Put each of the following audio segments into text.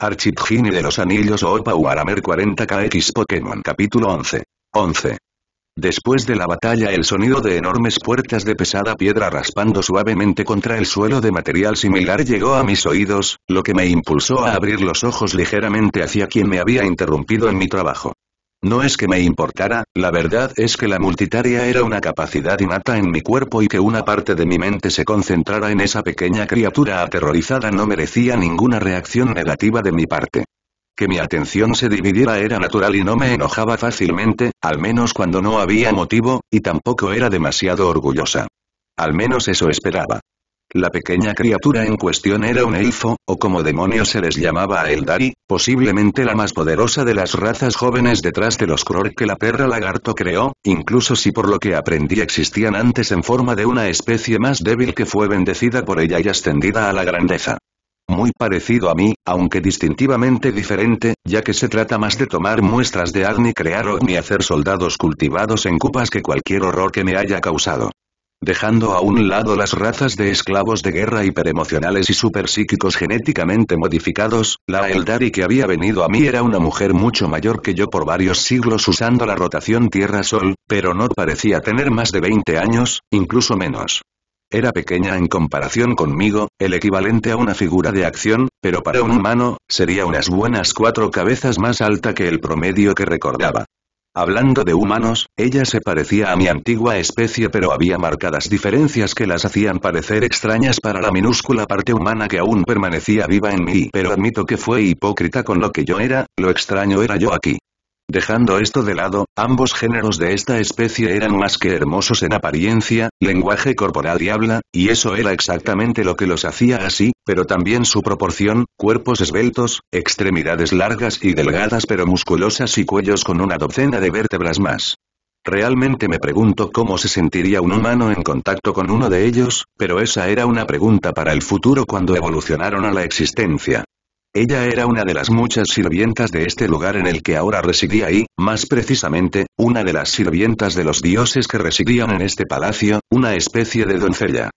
Archidgenie de los Anillos o Waramer 40kx Pokémon Capítulo 11. 11. Después de la batalla el sonido de enormes puertas de pesada piedra raspando suavemente contra el suelo de material similar llegó a mis oídos, lo que me impulsó a abrir los ojos ligeramente hacia quien me había interrumpido en mi trabajo. No es que me importara, la verdad es que la multitaria era una capacidad innata en mi cuerpo y que una parte de mi mente se concentrara en esa pequeña criatura aterrorizada no merecía ninguna reacción negativa de mi parte. Que mi atención se dividiera era natural y no me enojaba fácilmente, al menos cuando no había motivo, y tampoco era demasiado orgullosa. Al menos eso esperaba. La pequeña criatura en cuestión era un elfo, o como demonio se les llamaba a Eldari, posiblemente la más poderosa de las razas jóvenes detrás de los Kror que la perra lagarto creó, incluso si por lo que aprendí existían antes en forma de una especie más débil que fue bendecida por ella y ascendida a la grandeza. Muy parecido a mí, aunque distintivamente diferente, ya que se trata más de tomar muestras de Agni crear ni hacer soldados cultivados en cupas que cualquier horror que me haya causado dejando a un lado las razas de esclavos de guerra hiperemocionales y superpsíquicos genéticamente modificados, la Eldari que había venido a mí era una mujer mucho mayor que yo por varios siglos usando la rotación Tierra-Sol, pero no parecía tener más de 20 años, incluso menos. Era pequeña en comparación conmigo, el equivalente a una figura de acción, pero para un humano, sería unas buenas cuatro cabezas más alta que el promedio que recordaba. Hablando de humanos, ella se parecía a mi antigua especie pero había marcadas diferencias que las hacían parecer extrañas para la minúscula parte humana que aún permanecía viva en mí. Pero admito que fue hipócrita con lo que yo era, lo extraño era yo aquí. Dejando esto de lado, ambos géneros de esta especie eran más que hermosos en apariencia, lenguaje corporal y habla, y eso era exactamente lo que los hacía así, pero también su proporción, cuerpos esbeltos, extremidades largas y delgadas pero musculosas y cuellos con una docena de vértebras más. Realmente me pregunto cómo se sentiría un humano en contacto con uno de ellos, pero esa era una pregunta para el futuro cuando evolucionaron a la existencia. Ella era una de las muchas sirvientas de este lugar en el que ahora residía y, más precisamente, una de las sirvientas de los dioses que residían en este palacio, una especie de doncella.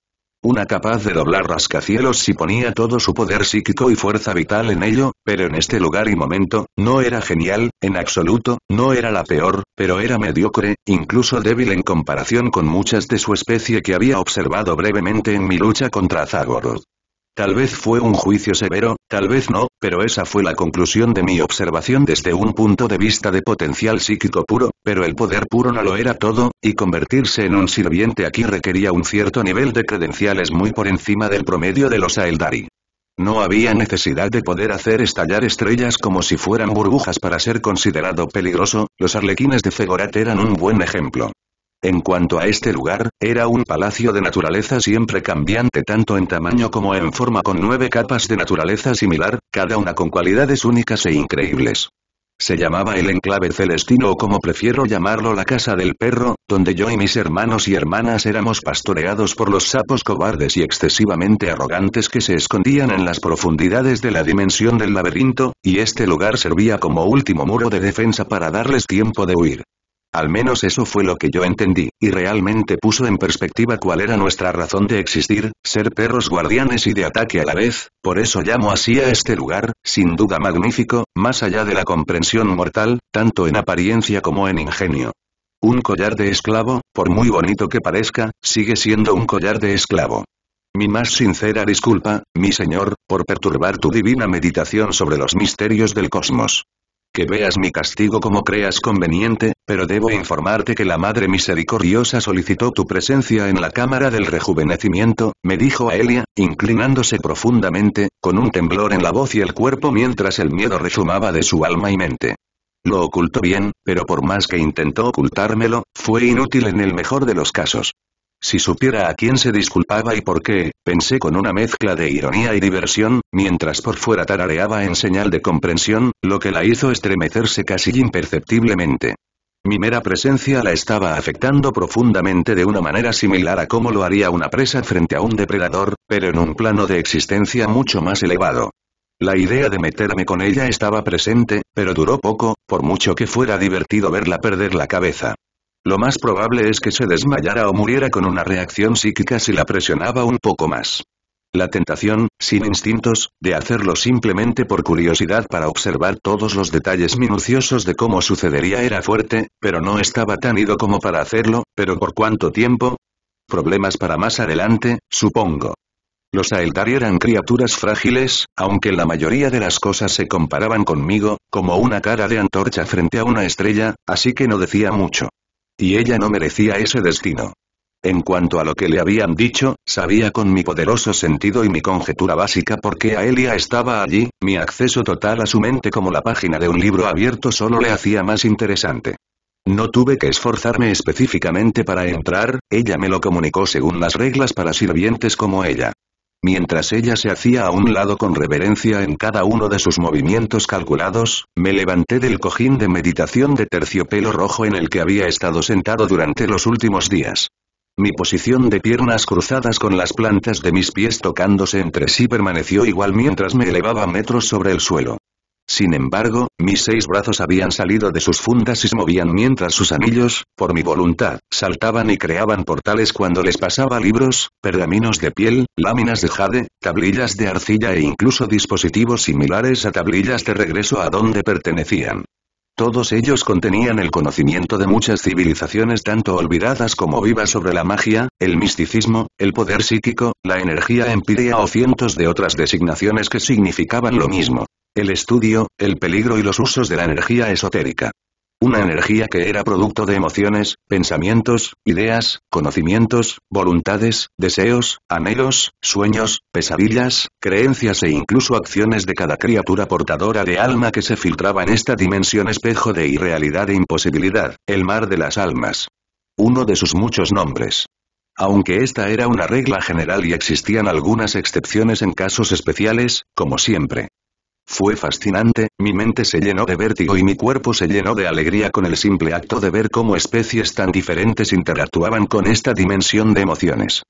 Una capaz de doblar rascacielos si ponía todo su poder psíquico y fuerza vital en ello, pero en este lugar y momento, no era genial, en absoluto, no era la peor, pero era mediocre, incluso débil en comparación con muchas de su especie que había observado brevemente en mi lucha contra Zagoroth. Tal vez fue un juicio severo, tal vez no, pero esa fue la conclusión de mi observación desde un punto de vista de potencial psíquico puro, pero el poder puro no lo era todo, y convertirse en un sirviente aquí requería un cierto nivel de credenciales muy por encima del promedio de los Aeldari. No había necesidad de poder hacer estallar estrellas como si fueran burbujas para ser considerado peligroso, los arlequines de Fegorat eran un buen ejemplo. En cuanto a este lugar, era un palacio de naturaleza siempre cambiante tanto en tamaño como en forma con nueve capas de naturaleza similar, cada una con cualidades únicas e increíbles. Se llamaba el enclave celestino o como prefiero llamarlo la casa del perro, donde yo y mis hermanos y hermanas éramos pastoreados por los sapos cobardes y excesivamente arrogantes que se escondían en las profundidades de la dimensión del laberinto, y este lugar servía como último muro de defensa para darles tiempo de huir. Al menos eso fue lo que yo entendí, y realmente puso en perspectiva cuál era nuestra razón de existir, ser perros guardianes y de ataque a la vez, por eso llamo así a este lugar, sin duda magnífico, más allá de la comprensión mortal, tanto en apariencia como en ingenio. Un collar de esclavo, por muy bonito que parezca, sigue siendo un collar de esclavo. Mi más sincera disculpa, mi señor, por perturbar tu divina meditación sobre los misterios del cosmos que veas mi castigo como creas conveniente, pero debo informarte que la Madre Misericordiosa solicitó tu presencia en la Cámara del Rejuvenecimiento, me dijo a Elia, inclinándose profundamente, con un temblor en la voz y el cuerpo mientras el miedo rezumaba de su alma y mente. Lo ocultó bien, pero por más que intentó ocultármelo, fue inútil en el mejor de los casos. Si supiera a quién se disculpaba y por qué, pensé con una mezcla de ironía y diversión, mientras por fuera tarareaba en señal de comprensión, lo que la hizo estremecerse casi imperceptiblemente. Mi mera presencia la estaba afectando profundamente de una manera similar a cómo lo haría una presa frente a un depredador, pero en un plano de existencia mucho más elevado. La idea de meterme con ella estaba presente, pero duró poco, por mucho que fuera divertido verla perder la cabeza. Lo más probable es que se desmayara o muriera con una reacción psíquica si la presionaba un poco más. La tentación, sin instintos, de hacerlo simplemente por curiosidad para observar todos los detalles minuciosos de cómo sucedería era fuerte, pero no estaba tan ido como para hacerlo, pero ¿por cuánto tiempo? Problemas para más adelante, supongo. Los Aeldari eran criaturas frágiles, aunque la mayoría de las cosas se comparaban conmigo, como una cara de antorcha frente a una estrella, así que no decía mucho. Y ella no merecía ese destino. En cuanto a lo que le habían dicho, sabía con mi poderoso sentido y mi conjetura básica por qué Aelia estaba allí, mi acceso total a su mente como la página de un libro abierto solo le hacía más interesante. No tuve que esforzarme específicamente para entrar, ella me lo comunicó según las reglas para sirvientes como ella. Mientras ella se hacía a un lado con reverencia en cada uno de sus movimientos calculados, me levanté del cojín de meditación de terciopelo rojo en el que había estado sentado durante los últimos días. Mi posición de piernas cruzadas con las plantas de mis pies tocándose entre sí permaneció igual mientras me elevaba metros sobre el suelo. Sin embargo, mis seis brazos habían salido de sus fundas y se movían mientras sus anillos, por mi voluntad, saltaban y creaban portales cuando les pasaba libros, pergaminos de piel, láminas de jade, tablillas de arcilla e incluso dispositivos similares a tablillas de regreso a donde pertenecían. Todos ellos contenían el conocimiento de muchas civilizaciones tanto olvidadas como vivas sobre la magia, el misticismo, el poder psíquico, la energía empírea o cientos de otras designaciones que significaban lo mismo. El estudio, el peligro y los usos de la energía esotérica. Una energía que era producto de emociones, pensamientos, ideas, conocimientos, voluntades, deseos, anhelos, sueños, pesadillas, creencias e incluso acciones de cada criatura portadora de alma que se filtraba en esta dimensión espejo de irrealidad e imposibilidad, el mar de las almas. Uno de sus muchos nombres. Aunque esta era una regla general y existían algunas excepciones en casos especiales, como siempre. Fue fascinante, mi mente se llenó de vértigo y mi cuerpo se llenó de alegría con el simple acto de ver cómo especies tan diferentes interactuaban con esta dimensión de emociones.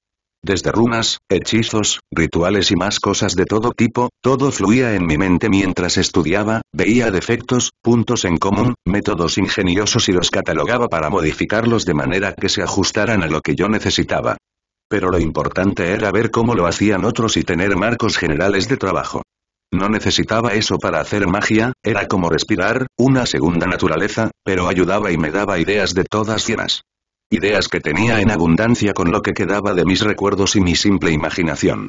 Desde runas, hechizos, rituales y más cosas de todo tipo, todo fluía en mi mente mientras estudiaba, veía defectos, puntos en común, métodos ingeniosos y los catalogaba para modificarlos de manera que se ajustaran a lo que yo necesitaba. Pero lo importante era ver cómo lo hacían otros y tener marcos generales de trabajo. No necesitaba eso para hacer magia, era como respirar, una segunda naturaleza, pero ayudaba y me daba ideas de todas llenas. Ideas que tenía en abundancia con lo que quedaba de mis recuerdos y mi simple imaginación.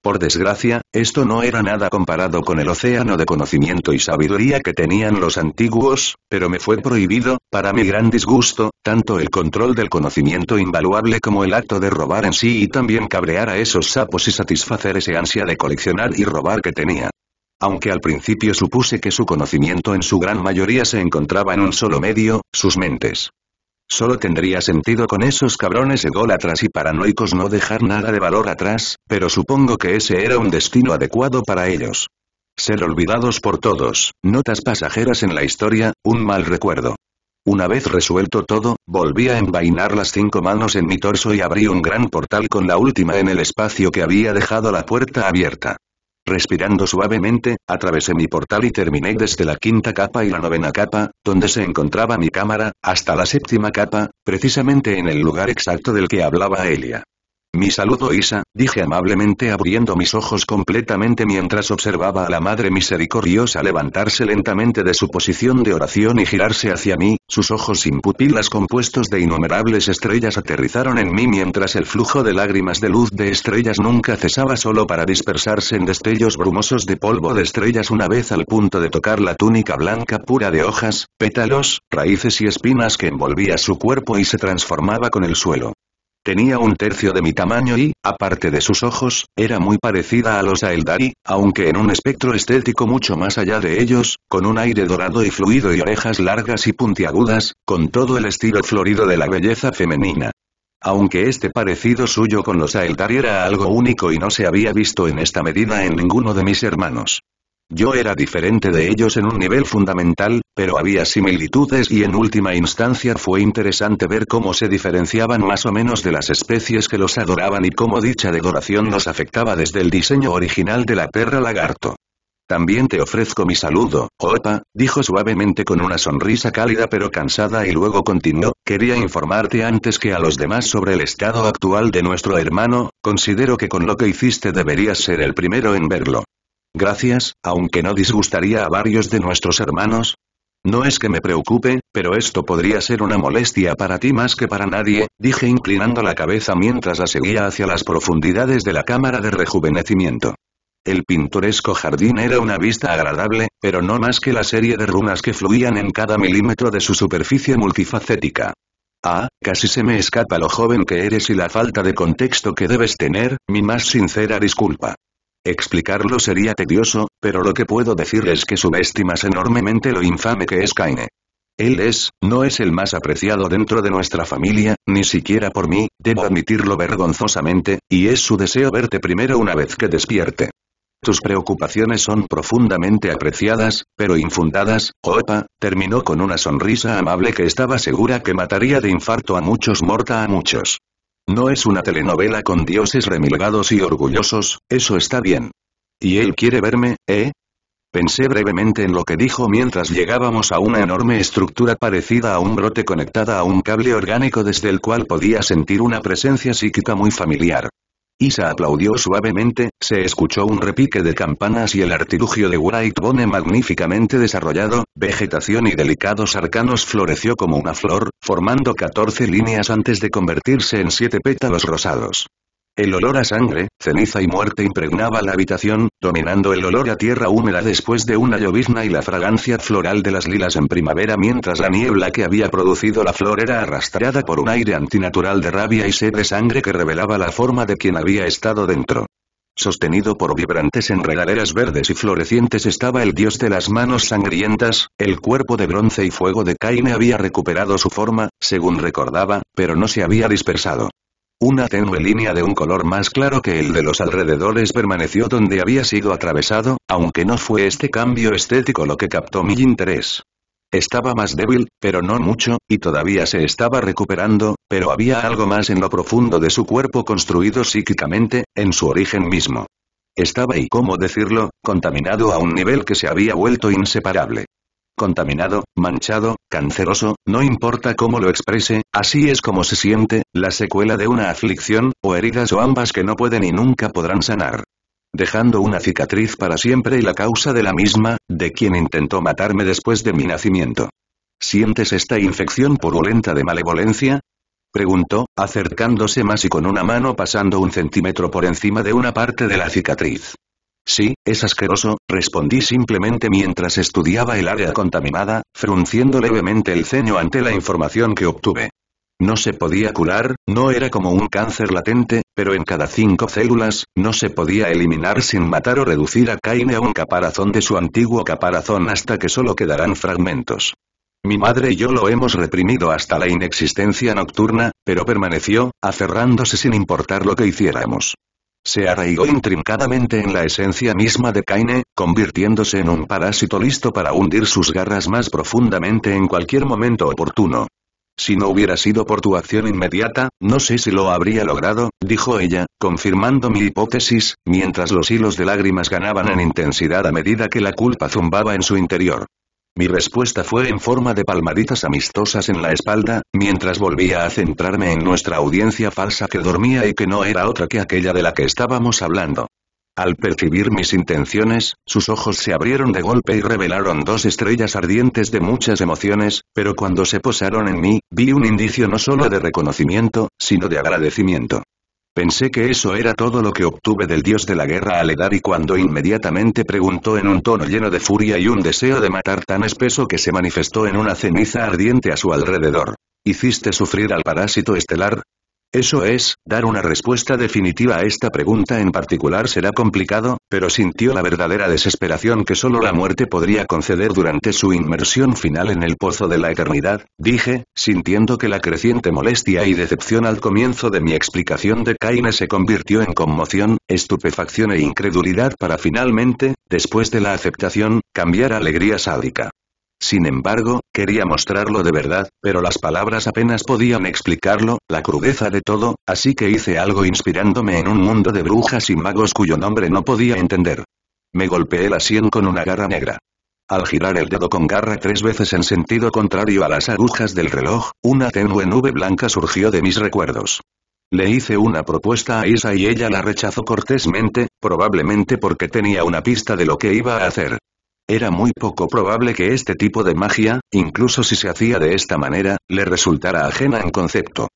Por desgracia, esto no era nada comparado con el océano de conocimiento y sabiduría que tenían los antiguos, pero me fue prohibido, para mi gran disgusto, tanto el control del conocimiento invaluable como el acto de robar en sí y también cabrear a esos sapos y satisfacer ese ansia de coleccionar y robar que tenía. Aunque al principio supuse que su conocimiento en su gran mayoría se encontraba en un solo medio, sus mentes. Solo tendría sentido con esos cabrones ególatras y paranoicos no dejar nada de valor atrás, pero supongo que ese era un destino adecuado para ellos. Ser olvidados por todos, notas pasajeras en la historia, un mal recuerdo. Una vez resuelto todo, volví a envainar las cinco manos en mi torso y abrí un gran portal con la última en el espacio que había dejado la puerta abierta. Respirando suavemente, atravesé mi portal y terminé desde la quinta capa y la novena capa, donde se encontraba mi cámara, hasta la séptima capa, precisamente en el lugar exacto del que hablaba Elia. Mi saludo Isa, dije amablemente abriendo mis ojos completamente mientras observaba a la Madre Misericordiosa levantarse lentamente de su posición de oración y girarse hacia mí, sus ojos sin pupilas compuestos de innumerables estrellas aterrizaron en mí mientras el flujo de lágrimas de luz de estrellas nunca cesaba solo para dispersarse en destellos brumosos de polvo de estrellas una vez al punto de tocar la túnica blanca pura de hojas, pétalos, raíces y espinas que envolvía su cuerpo y se transformaba con el suelo. Tenía un tercio de mi tamaño y, aparte de sus ojos, era muy parecida a los Aeldari, aunque en un espectro estético mucho más allá de ellos, con un aire dorado y fluido y orejas largas y puntiagudas, con todo el estilo florido de la belleza femenina. Aunque este parecido suyo con los Aeldari era algo único y no se había visto en esta medida en ninguno de mis hermanos. Yo era diferente de ellos en un nivel fundamental, pero había similitudes y en última instancia fue interesante ver cómo se diferenciaban más o menos de las especies que los adoraban y cómo dicha decoración nos afectaba desde el diseño original de la perra lagarto. También te ofrezco mi saludo, Opa, dijo suavemente con una sonrisa cálida pero cansada y luego continuó, quería informarte antes que a los demás sobre el estado actual de nuestro hermano, considero que con lo que hiciste deberías ser el primero en verlo. Gracias, aunque no disgustaría a varios de nuestros hermanos. No es que me preocupe, pero esto podría ser una molestia para ti más que para nadie, dije inclinando la cabeza mientras la seguía hacia las profundidades de la cámara de rejuvenecimiento. El pintoresco jardín era una vista agradable, pero no más que la serie de runas que fluían en cada milímetro de su superficie multifacética. Ah, casi se me escapa lo joven que eres y la falta de contexto que debes tener, mi más sincera disculpa. Explicarlo sería tedioso, pero lo que puedo decir es que subestimas enormemente lo infame que es Kaine. Él es, no es el más apreciado dentro de nuestra familia, ni siquiera por mí, debo admitirlo vergonzosamente, y es su deseo verte primero una vez que despierte. Tus preocupaciones son profundamente apreciadas, pero infundadas, Opa, terminó con una sonrisa amable que estaba segura que mataría de infarto a muchos morta a muchos. No es una telenovela con dioses remilgados y orgullosos, eso está bien. ¿Y él quiere verme, eh? Pensé brevemente en lo que dijo mientras llegábamos a una enorme estructura parecida a un brote conectada a un cable orgánico desde el cual podía sentir una presencia psíquica muy familiar. Isa aplaudió suavemente, se escuchó un repique de campanas y el artilugio de Whitebone magníficamente desarrollado, vegetación y delicados arcanos floreció como una flor, formando 14 líneas antes de convertirse en siete pétalos rosados. El olor a sangre, ceniza y muerte impregnaba la habitación, dominando el olor a tierra húmeda después de una llovizna y la fragancia floral de las lilas en primavera mientras la niebla que había producido la flor era arrastrada por un aire antinatural de rabia y sed de sangre que revelaba la forma de quien había estado dentro. Sostenido por vibrantes enredaderas verdes y florecientes estaba el dios de las manos sangrientas, el cuerpo de bronce y fuego de Caine había recuperado su forma, según recordaba, pero no se había dispersado. Una tenue línea de un color más claro que el de los alrededores permaneció donde había sido atravesado, aunque no fue este cambio estético lo que captó mi interés. Estaba más débil, pero no mucho, y todavía se estaba recuperando, pero había algo más en lo profundo de su cuerpo construido psíquicamente, en su origen mismo. Estaba y cómo decirlo, contaminado a un nivel que se había vuelto inseparable contaminado, manchado, canceroso, no importa cómo lo exprese, así es como se siente, la secuela de una aflicción, o heridas o ambas que no pueden y nunca podrán sanar. Dejando una cicatriz para siempre y la causa de la misma, de quien intentó matarme después de mi nacimiento. ¿Sientes esta infección purulenta de malevolencia? Preguntó, acercándose más y con una mano pasando un centímetro por encima de una parte de la cicatriz. Sí, es asqueroso, respondí simplemente mientras estudiaba el área contaminada, frunciendo levemente el ceño ante la información que obtuve. No se podía curar, no era como un cáncer latente, pero en cada cinco células, no se podía eliminar sin matar o reducir a Caine a un caparazón de su antiguo caparazón hasta que solo quedarán fragmentos. Mi madre y yo lo hemos reprimido hasta la inexistencia nocturna, pero permaneció, aferrándose sin importar lo que hiciéramos. Se arraigó intrincadamente en la esencia misma de Kaine, convirtiéndose en un parásito listo para hundir sus garras más profundamente en cualquier momento oportuno. Si no hubiera sido por tu acción inmediata, no sé si lo habría logrado, dijo ella, confirmando mi hipótesis, mientras los hilos de lágrimas ganaban en intensidad a medida que la culpa zumbaba en su interior. Mi respuesta fue en forma de palmaditas amistosas en la espalda, mientras volvía a centrarme en nuestra audiencia falsa que dormía y que no era otra que aquella de la que estábamos hablando. Al percibir mis intenciones, sus ojos se abrieron de golpe y revelaron dos estrellas ardientes de muchas emociones, pero cuando se posaron en mí, vi un indicio no solo de reconocimiento, sino de agradecimiento. Pensé que eso era todo lo que obtuve del dios de la guerra y cuando inmediatamente preguntó en un tono lleno de furia y un deseo de matar tan espeso que se manifestó en una ceniza ardiente a su alrededor. ¿Hiciste sufrir al parásito estelar? Eso es, dar una respuesta definitiva a esta pregunta en particular será complicado, pero sintió la verdadera desesperación que solo la muerte podría conceder durante su inmersión final en el pozo de la eternidad, dije, sintiendo que la creciente molestia y decepción al comienzo de mi explicación de Kaine se convirtió en conmoción, estupefacción e incredulidad para finalmente, después de la aceptación, cambiar a alegría sádica. Sin embargo, quería mostrarlo de verdad, pero las palabras apenas podían explicarlo, la crudeza de todo, así que hice algo inspirándome en un mundo de brujas y magos cuyo nombre no podía entender. Me golpeé la sien con una garra negra. Al girar el dedo con garra tres veces en sentido contrario a las agujas del reloj, una tenue nube blanca surgió de mis recuerdos. Le hice una propuesta a Isa y ella la rechazó cortésmente, probablemente porque tenía una pista de lo que iba a hacer. Era muy poco probable que este tipo de magia, incluso si se hacía de esta manera, le resultara ajena en concepto.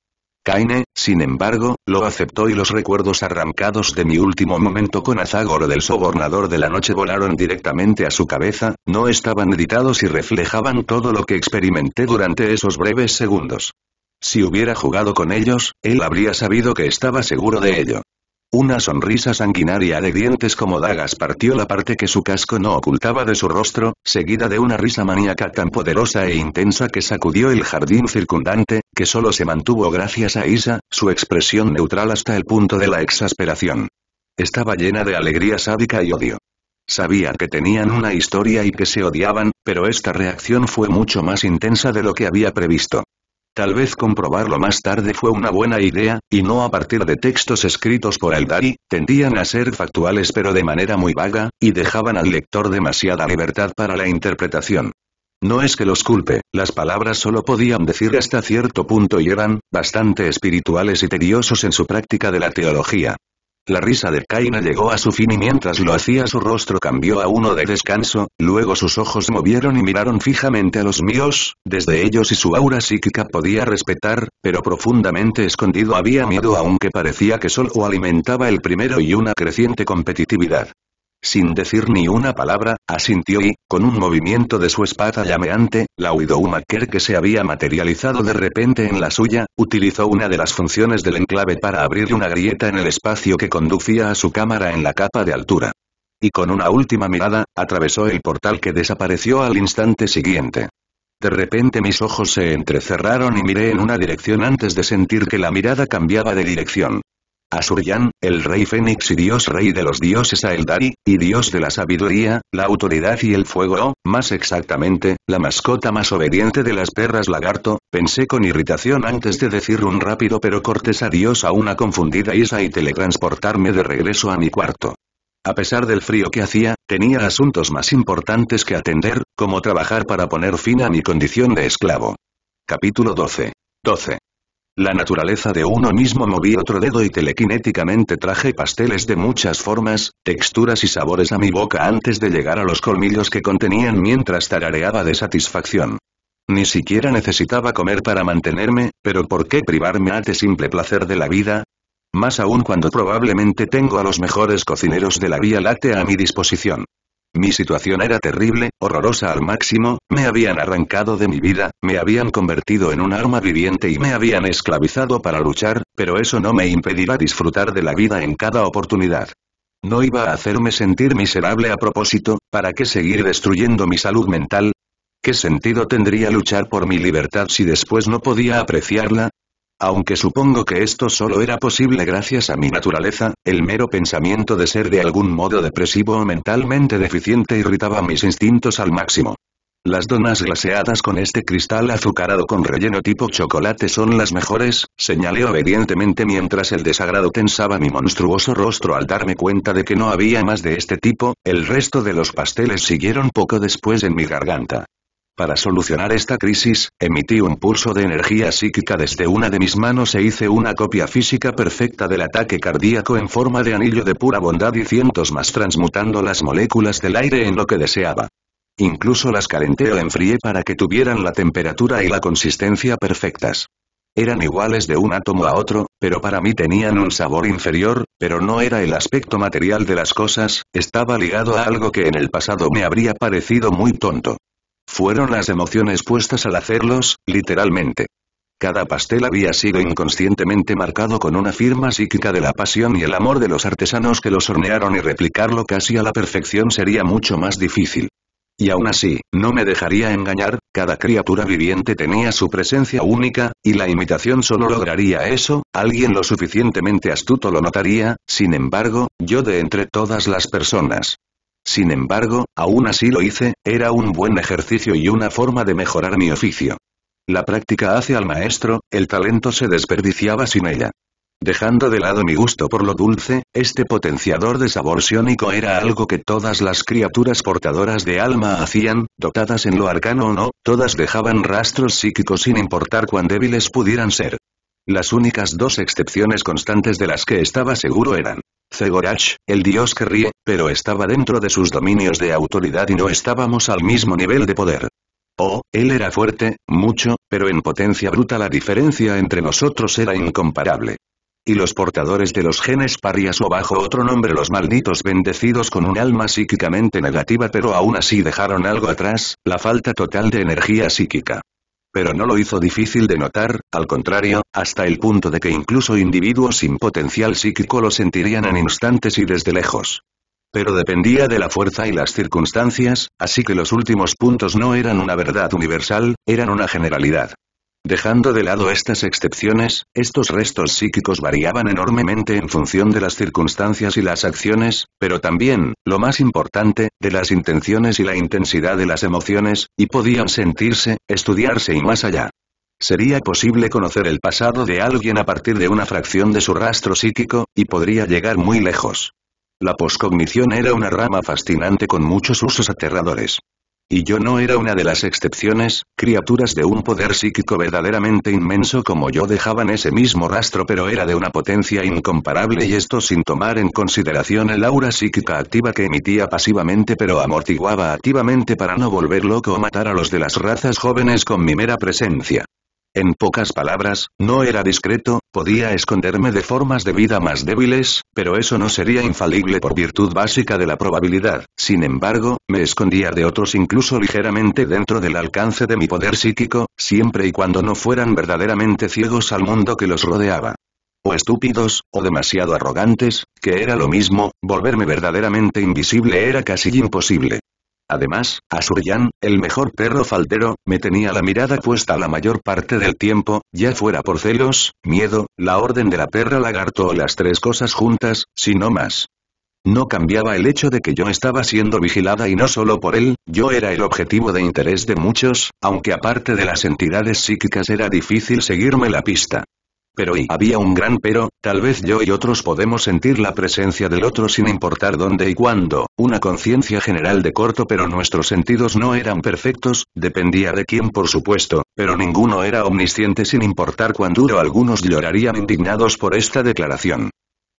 Kaine, sin embargo, lo aceptó y los recuerdos arrancados de mi último momento con Azagor del sobornador de la noche volaron directamente a su cabeza, no estaban editados y reflejaban todo lo que experimenté durante esos breves segundos. Si hubiera jugado con ellos, él habría sabido que estaba seguro de ello. Una sonrisa sanguinaria de dientes como dagas partió la parte que su casco no ocultaba de su rostro, seguida de una risa maníaca tan poderosa e intensa que sacudió el jardín circundante, que solo se mantuvo gracias a Isa, su expresión neutral hasta el punto de la exasperación. Estaba llena de alegría sádica y odio. Sabía que tenían una historia y que se odiaban, pero esta reacción fue mucho más intensa de lo que había previsto. Tal vez comprobarlo más tarde fue una buena idea, y no a partir de textos escritos por Aldari, tendían a ser factuales pero de manera muy vaga, y dejaban al lector demasiada libertad para la interpretación. No es que los culpe, las palabras solo podían decir hasta cierto punto y eran, bastante espirituales y tediosos en su práctica de la teología. La risa de Kaina llegó a su fin y mientras lo hacía su rostro cambió a uno de descanso, luego sus ojos movieron y miraron fijamente a los míos, desde ellos y su aura psíquica podía respetar, pero profundamente escondido había miedo aunque parecía que solo alimentaba el primero y una creciente competitividad. Sin decir ni una palabra, asintió y, con un movimiento de su espada llameante, la Widowmaker que se había materializado de repente en la suya, utilizó una de las funciones del enclave para abrir una grieta en el espacio que conducía a su cámara en la capa de altura. Y con una última mirada, atravesó el portal que desapareció al instante siguiente. De repente mis ojos se entrecerraron y miré en una dirección antes de sentir que la mirada cambiaba de dirección. Asuryan, el rey Fénix y dios rey de los dioses Aeldari, y dios de la sabiduría, la autoridad y el fuego o, oh, más exactamente, la mascota más obediente de las perras lagarto, pensé con irritación antes de decir un rápido pero cortés adiós a una confundida Isa y teletransportarme de regreso a mi cuarto. A pesar del frío que hacía, tenía asuntos más importantes que atender, como trabajar para poner fin a mi condición de esclavo. Capítulo 12. 12. La naturaleza de uno mismo moví otro dedo y telequinéticamente traje pasteles de muchas formas, texturas y sabores a mi boca antes de llegar a los colmillos que contenían mientras tarareaba de satisfacción. Ni siquiera necesitaba comer para mantenerme, pero ¿por qué privarme a este simple placer de la vida? Más aún cuando probablemente tengo a los mejores cocineros de la Vía Láctea a mi disposición. Mi situación era terrible, horrorosa al máximo, me habían arrancado de mi vida, me habían convertido en un arma viviente y me habían esclavizado para luchar, pero eso no me impedirá disfrutar de la vida en cada oportunidad. No iba a hacerme sentir miserable a propósito, ¿para qué seguir destruyendo mi salud mental? ¿Qué sentido tendría luchar por mi libertad si después no podía apreciarla? Aunque supongo que esto solo era posible gracias a mi naturaleza, el mero pensamiento de ser de algún modo depresivo o mentalmente deficiente irritaba mis instintos al máximo. Las donas glaseadas con este cristal azucarado con relleno tipo chocolate son las mejores, señalé obedientemente mientras el desagrado tensaba mi monstruoso rostro al darme cuenta de que no había más de este tipo, el resto de los pasteles siguieron poco después en mi garganta. Para solucionar esta crisis, emití un pulso de energía psíquica desde una de mis manos e hice una copia física perfecta del ataque cardíaco en forma de anillo de pura bondad y cientos más transmutando las moléculas del aire en lo que deseaba. Incluso las calenté o enfrié para que tuvieran la temperatura y la consistencia perfectas. Eran iguales de un átomo a otro, pero para mí tenían un sabor inferior, pero no era el aspecto material de las cosas, estaba ligado a algo que en el pasado me habría parecido muy tonto. Fueron las emociones puestas al hacerlos, literalmente. Cada pastel había sido inconscientemente marcado con una firma psíquica de la pasión y el amor de los artesanos que los hornearon y replicarlo casi a la perfección sería mucho más difícil. Y aún así, no me dejaría engañar, cada criatura viviente tenía su presencia única, y la imitación solo lograría eso, alguien lo suficientemente astuto lo notaría, sin embargo, yo de entre todas las personas, sin embargo, aún así lo hice, era un buen ejercicio y una forma de mejorar mi oficio. La práctica hace al maestro, el talento se desperdiciaba sin ella. Dejando de lado mi gusto por lo dulce, este potenciador de sabor sionico era algo que todas las criaturas portadoras de alma hacían, dotadas en lo arcano o no, todas dejaban rastros psíquicos sin importar cuán débiles pudieran ser. Las únicas dos excepciones constantes de las que estaba seguro eran Zegorach, el dios que ríe, pero estaba dentro de sus dominios de autoridad y no estábamos al mismo nivel de poder. Oh, él era fuerte, mucho, pero en potencia bruta la diferencia entre nosotros era incomparable. Y los portadores de los genes parias o bajo otro nombre los malditos bendecidos con un alma psíquicamente negativa pero aún así dejaron algo atrás, la falta total de energía psíquica. Pero no lo hizo difícil de notar, al contrario, hasta el punto de que incluso individuos sin potencial psíquico lo sentirían en instantes y desde lejos. Pero dependía de la fuerza y las circunstancias, así que los últimos puntos no eran una verdad universal, eran una generalidad. Dejando de lado estas excepciones, estos restos psíquicos variaban enormemente en función de las circunstancias y las acciones, pero también, lo más importante, de las intenciones y la intensidad de las emociones, y podían sentirse, estudiarse y más allá. Sería posible conocer el pasado de alguien a partir de una fracción de su rastro psíquico, y podría llegar muy lejos. La poscognición era una rama fascinante con muchos usos aterradores. Y yo no era una de las excepciones, criaturas de un poder psíquico verdaderamente inmenso como yo dejaban ese mismo rastro pero era de una potencia incomparable y esto sin tomar en consideración el aura psíquica activa que emitía pasivamente pero amortiguaba activamente para no volver loco o matar a los de las razas jóvenes con mi mera presencia. En pocas palabras, no era discreto, podía esconderme de formas de vida más débiles, pero eso no sería infalible por virtud básica de la probabilidad. Sin embargo, me escondía de otros incluso ligeramente dentro del alcance de mi poder psíquico, siempre y cuando no fueran verdaderamente ciegos al mundo que los rodeaba. O estúpidos, o demasiado arrogantes, que era lo mismo, volverme verdaderamente invisible era casi imposible. Además, Azurian, el mejor perro faldero, me tenía la mirada puesta la mayor parte del tiempo, ya fuera por celos, miedo, la orden de la perra lagarto o las tres cosas juntas, si no más. No cambiaba el hecho de que yo estaba siendo vigilada y no solo por él, yo era el objetivo de interés de muchos, aunque aparte de las entidades psíquicas era difícil seguirme la pista pero y había un gran pero, tal vez yo y otros podemos sentir la presencia del otro sin importar dónde y cuándo, una conciencia general de corto pero nuestros sentidos no eran perfectos, dependía de quién por supuesto, pero ninguno era omnisciente sin importar cuán duro algunos llorarían indignados por esta declaración.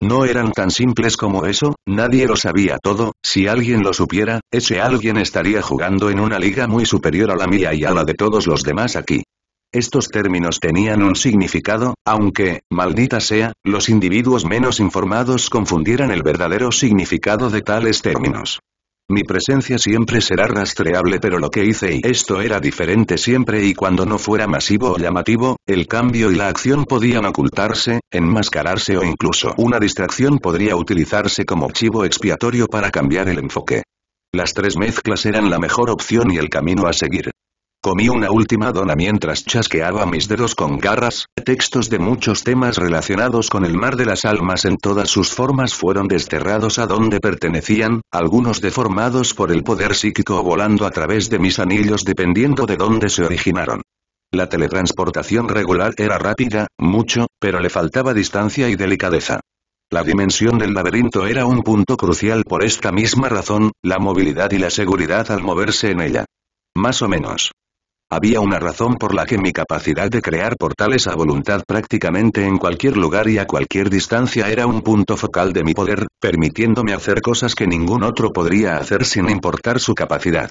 No eran tan simples como eso, nadie lo sabía todo, si alguien lo supiera, ese alguien estaría jugando en una liga muy superior a la mía y a la de todos los demás aquí. Estos términos tenían un significado, aunque, maldita sea, los individuos menos informados confundieran el verdadero significado de tales términos. Mi presencia siempre será rastreable pero lo que hice y esto era diferente siempre y cuando no fuera masivo o llamativo, el cambio y la acción podían ocultarse, enmascararse o incluso una distracción podría utilizarse como chivo expiatorio para cambiar el enfoque. Las tres mezclas eran la mejor opción y el camino a seguir. Comí una última dona mientras chasqueaba mis dedos con garras, textos de muchos temas relacionados con el mar de las almas en todas sus formas fueron desterrados a donde pertenecían, algunos deformados por el poder psíquico volando a través de mis anillos dependiendo de dónde se originaron. La teletransportación regular era rápida, mucho, pero le faltaba distancia y delicadeza. La dimensión del laberinto era un punto crucial por esta misma razón, la movilidad y la seguridad al moverse en ella. Más o menos. Había una razón por la que mi capacidad de crear portales a voluntad prácticamente en cualquier lugar y a cualquier distancia era un punto focal de mi poder, permitiéndome hacer cosas que ningún otro podría hacer sin importar su capacidad.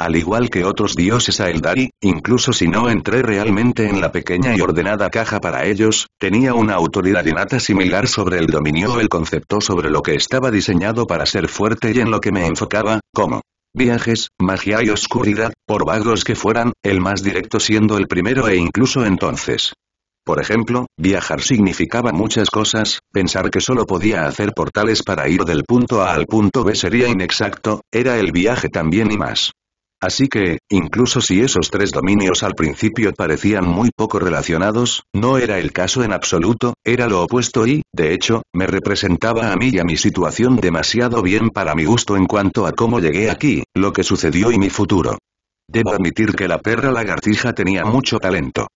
Al igual que otros dioses a Eldari, incluso si no entré realmente en la pequeña y ordenada caja para ellos, tenía una autoridad innata similar sobre el dominio o el concepto sobre lo que estaba diseñado para ser fuerte y en lo que me enfocaba, como viajes, magia y oscuridad, por vagos que fueran, el más directo siendo el primero e incluso entonces. Por ejemplo, viajar significaba muchas cosas, pensar que solo podía hacer portales para ir del punto A al punto B sería inexacto, era el viaje también y más. Así que, incluso si esos tres dominios al principio parecían muy poco relacionados, no era el caso en absoluto, era lo opuesto y, de hecho, me representaba a mí y a mi situación demasiado bien para mi gusto en cuanto a cómo llegué aquí, lo que sucedió y mi futuro. Debo admitir que la perra lagartija tenía mucho talento.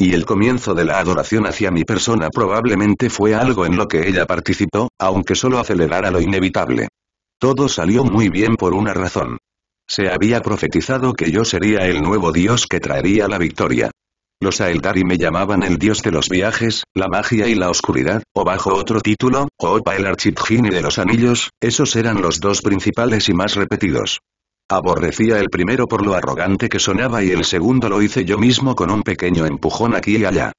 Y el comienzo de la adoración hacia mi persona probablemente fue algo en lo que ella participó, aunque solo acelerara lo inevitable. Todo salió muy bien por una razón. Se había profetizado que yo sería el nuevo dios que traería la victoria. Los Aeldari me llamaban el dios de los viajes, la magia y la oscuridad, o bajo otro título, Opa el Archidjini de los anillos, esos eran los dos principales y más repetidos. Aborrecía el primero por lo arrogante que sonaba y el segundo lo hice yo mismo con un pequeño empujón aquí y allá.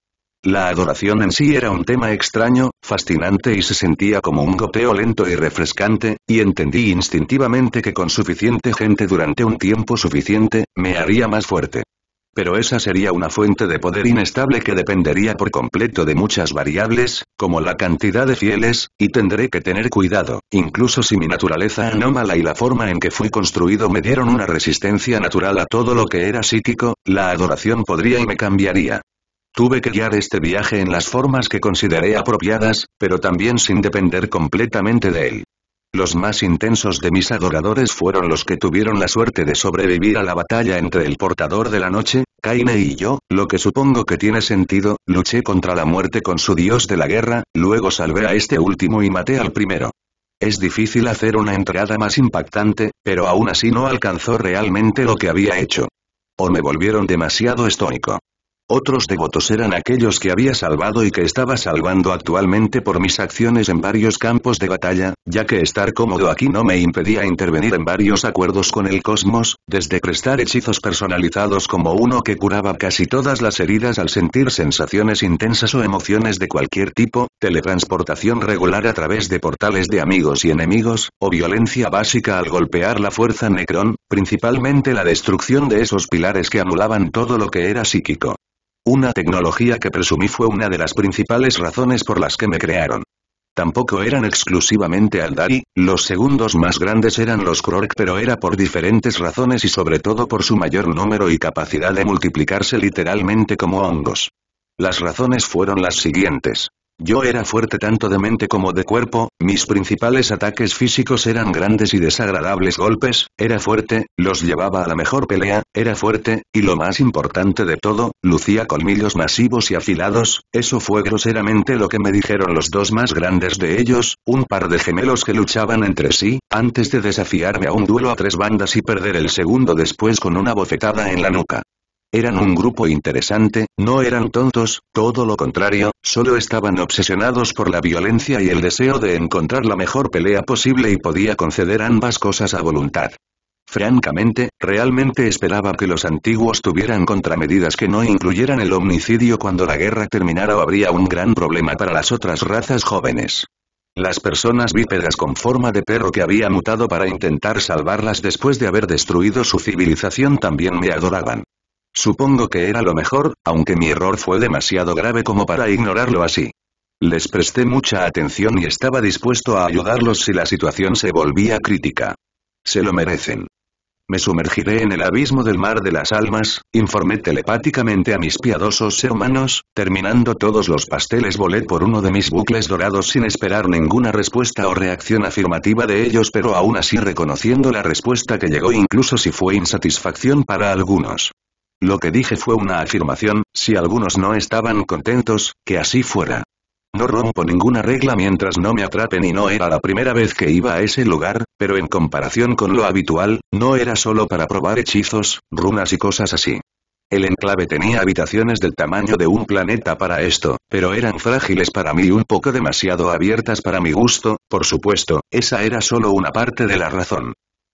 La adoración en sí era un tema extraño, fascinante y se sentía como un goteo lento y refrescante, y entendí instintivamente que con suficiente gente durante un tiempo suficiente, me haría más fuerte. Pero esa sería una fuente de poder inestable que dependería por completo de muchas variables, como la cantidad de fieles, y tendré que tener cuidado, incluso si mi naturaleza anómala y la forma en que fui construido me dieron una resistencia natural a todo lo que era psíquico, la adoración podría y me cambiaría. Tuve que guiar este viaje en las formas que consideré apropiadas, pero también sin depender completamente de él. Los más intensos de mis adoradores fueron los que tuvieron la suerte de sobrevivir a la batalla entre el portador de la noche, Kaine y yo, lo que supongo que tiene sentido, luché contra la muerte con su dios de la guerra, luego salvé a este último y maté al primero. Es difícil hacer una entrada más impactante, pero aún así no alcanzó realmente lo que había hecho. O me volvieron demasiado estónico. Otros devotos eran aquellos que había salvado y que estaba salvando actualmente por mis acciones en varios campos de batalla, ya que estar cómodo aquí no me impedía intervenir en varios acuerdos con el cosmos, desde prestar hechizos personalizados como uno que curaba casi todas las heridas al sentir sensaciones intensas o emociones de cualquier tipo, teletransportación regular a través de portales de amigos y enemigos, o violencia básica al golpear la fuerza necrón, principalmente la destrucción de esos pilares que anulaban todo lo que era psíquico. Una tecnología que presumí fue una de las principales razones por las que me crearon. Tampoco eran exclusivamente Aldari, los segundos más grandes eran los Krork pero era por diferentes razones y sobre todo por su mayor número y capacidad de multiplicarse literalmente como hongos. Las razones fueron las siguientes. Yo era fuerte tanto de mente como de cuerpo, mis principales ataques físicos eran grandes y desagradables golpes, era fuerte, los llevaba a la mejor pelea, era fuerte, y lo más importante de todo, lucía colmillos masivos y afilados, eso fue groseramente lo que me dijeron los dos más grandes de ellos, un par de gemelos que luchaban entre sí, antes de desafiarme a un duelo a tres bandas y perder el segundo después con una bofetada en la nuca. Eran un grupo interesante, no eran tontos, todo lo contrario, solo estaban obsesionados por la violencia y el deseo de encontrar la mejor pelea posible y podía conceder ambas cosas a voluntad. Francamente, realmente esperaba que los antiguos tuvieran contramedidas que no incluyeran el homicidio cuando la guerra terminara o habría un gran problema para las otras razas jóvenes. Las personas bípedas con forma de perro que había mutado para intentar salvarlas después de haber destruido su civilización también me adoraban. Supongo que era lo mejor, aunque mi error fue demasiado grave como para ignorarlo así. Les presté mucha atención y estaba dispuesto a ayudarlos si la situación se volvía crítica. Se lo merecen. Me sumergiré en el abismo del mar de las almas, informé telepáticamente a mis piadosos humanos, terminando todos los pasteles volé por uno de mis bucles dorados sin esperar ninguna respuesta o reacción afirmativa de ellos pero aún así reconociendo la respuesta que llegó incluso si fue insatisfacción para algunos. Lo que dije fue una afirmación, si algunos no estaban contentos, que así fuera. No rompo ninguna regla mientras no me atrapen y no era la primera vez que iba a ese lugar, pero en comparación con lo habitual, no era solo para probar hechizos, runas y cosas así. El enclave tenía habitaciones del tamaño de un planeta para esto, pero eran frágiles para mí y un poco demasiado abiertas para mi gusto, por supuesto, esa era solo una parte de la razón.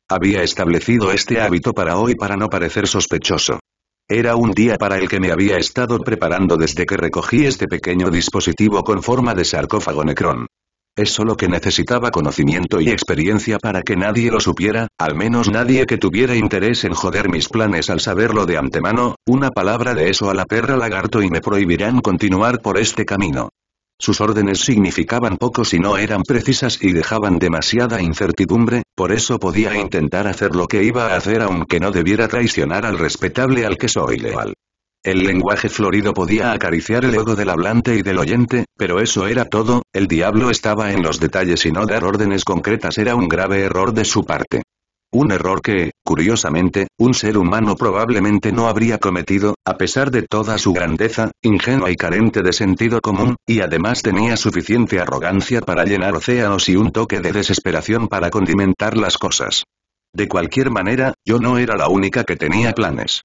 Había establecido este hábito para hoy para no parecer sospechoso. Era un día para el que me había estado preparando desde que recogí este pequeño dispositivo con forma de sarcófago necrón Es solo que necesitaba conocimiento y experiencia para que nadie lo supiera, al menos nadie que tuviera interés en joder mis planes al saberlo de antemano, una palabra de eso a la perra lagarto y me prohibirán continuar por este camino. Sus órdenes significaban poco si no eran precisas y dejaban demasiada incertidumbre, por eso podía intentar hacer lo que iba a hacer aunque no debiera traicionar al respetable al que soy leal. El lenguaje florido podía acariciar el ego del hablante y del oyente, pero eso era todo, el diablo estaba en los detalles y no dar órdenes concretas era un grave error de su parte. Un error que, curiosamente, un ser humano probablemente no habría cometido, a pesar de toda su grandeza, ingenua y carente de sentido común, y además tenía suficiente arrogancia para llenar océanos y un toque de desesperación para condimentar las cosas. De cualquier manera, yo no era la única que tenía planes.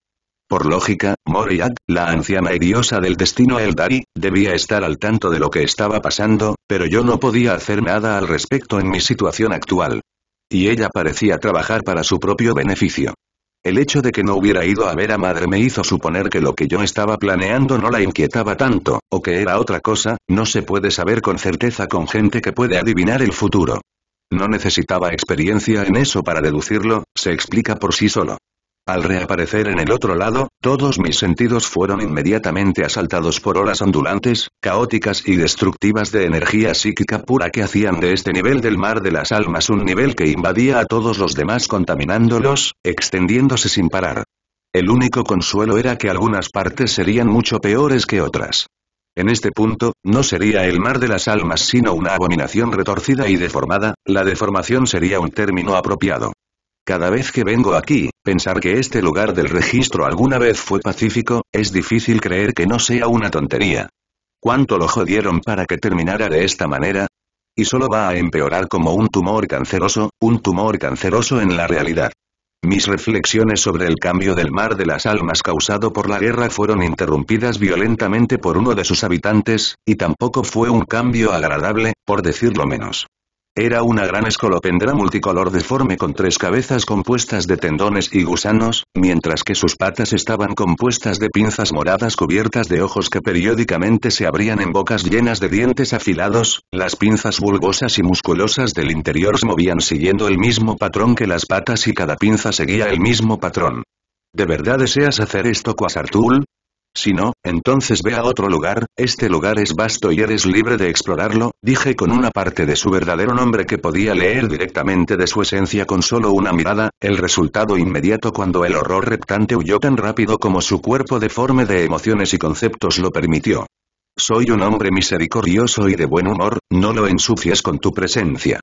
Por lógica, Moriad la anciana y diosa del destino Eldari, debía estar al tanto de lo que estaba pasando, pero yo no podía hacer nada al respecto en mi situación actual. Y ella parecía trabajar para su propio beneficio. El hecho de que no hubiera ido a ver a madre me hizo suponer que lo que yo estaba planeando no la inquietaba tanto, o que era otra cosa, no se puede saber con certeza con gente que puede adivinar el futuro. No necesitaba experiencia en eso para deducirlo, se explica por sí solo. Al reaparecer en el otro lado, todos mis sentidos fueron inmediatamente asaltados por olas ondulantes, caóticas y destructivas de energía psíquica pura que hacían de este nivel del mar de las almas un nivel que invadía a todos los demás contaminándolos, extendiéndose sin parar. El único consuelo era que algunas partes serían mucho peores que otras. En este punto, no sería el mar de las almas sino una abominación retorcida y deformada, la deformación sería un término apropiado. Cada vez que vengo aquí, pensar que este lugar del registro alguna vez fue pacífico, es difícil creer que no sea una tontería. ¿Cuánto lo jodieron para que terminara de esta manera? Y solo va a empeorar como un tumor canceroso, un tumor canceroso en la realidad. Mis reflexiones sobre el cambio del mar de las almas causado por la guerra fueron interrumpidas violentamente por uno de sus habitantes, y tampoco fue un cambio agradable, por decirlo menos. Era una gran escolopendra multicolor deforme con tres cabezas compuestas de tendones y gusanos, mientras que sus patas estaban compuestas de pinzas moradas cubiertas de ojos que periódicamente se abrían en bocas llenas de dientes afilados, las pinzas bulbosas y musculosas del interior se movían siguiendo el mismo patrón que las patas y cada pinza seguía el mismo patrón. ¿De verdad deseas hacer esto, Quasartul? Si no, entonces ve a otro lugar, este lugar es vasto y eres libre de explorarlo, dije con una parte de su verdadero nombre que podía leer directamente de su esencia con solo una mirada, el resultado inmediato cuando el horror reptante huyó tan rápido como su cuerpo deforme de emociones y conceptos lo permitió. Soy un hombre misericordioso y de buen humor, no lo ensucies con tu presencia.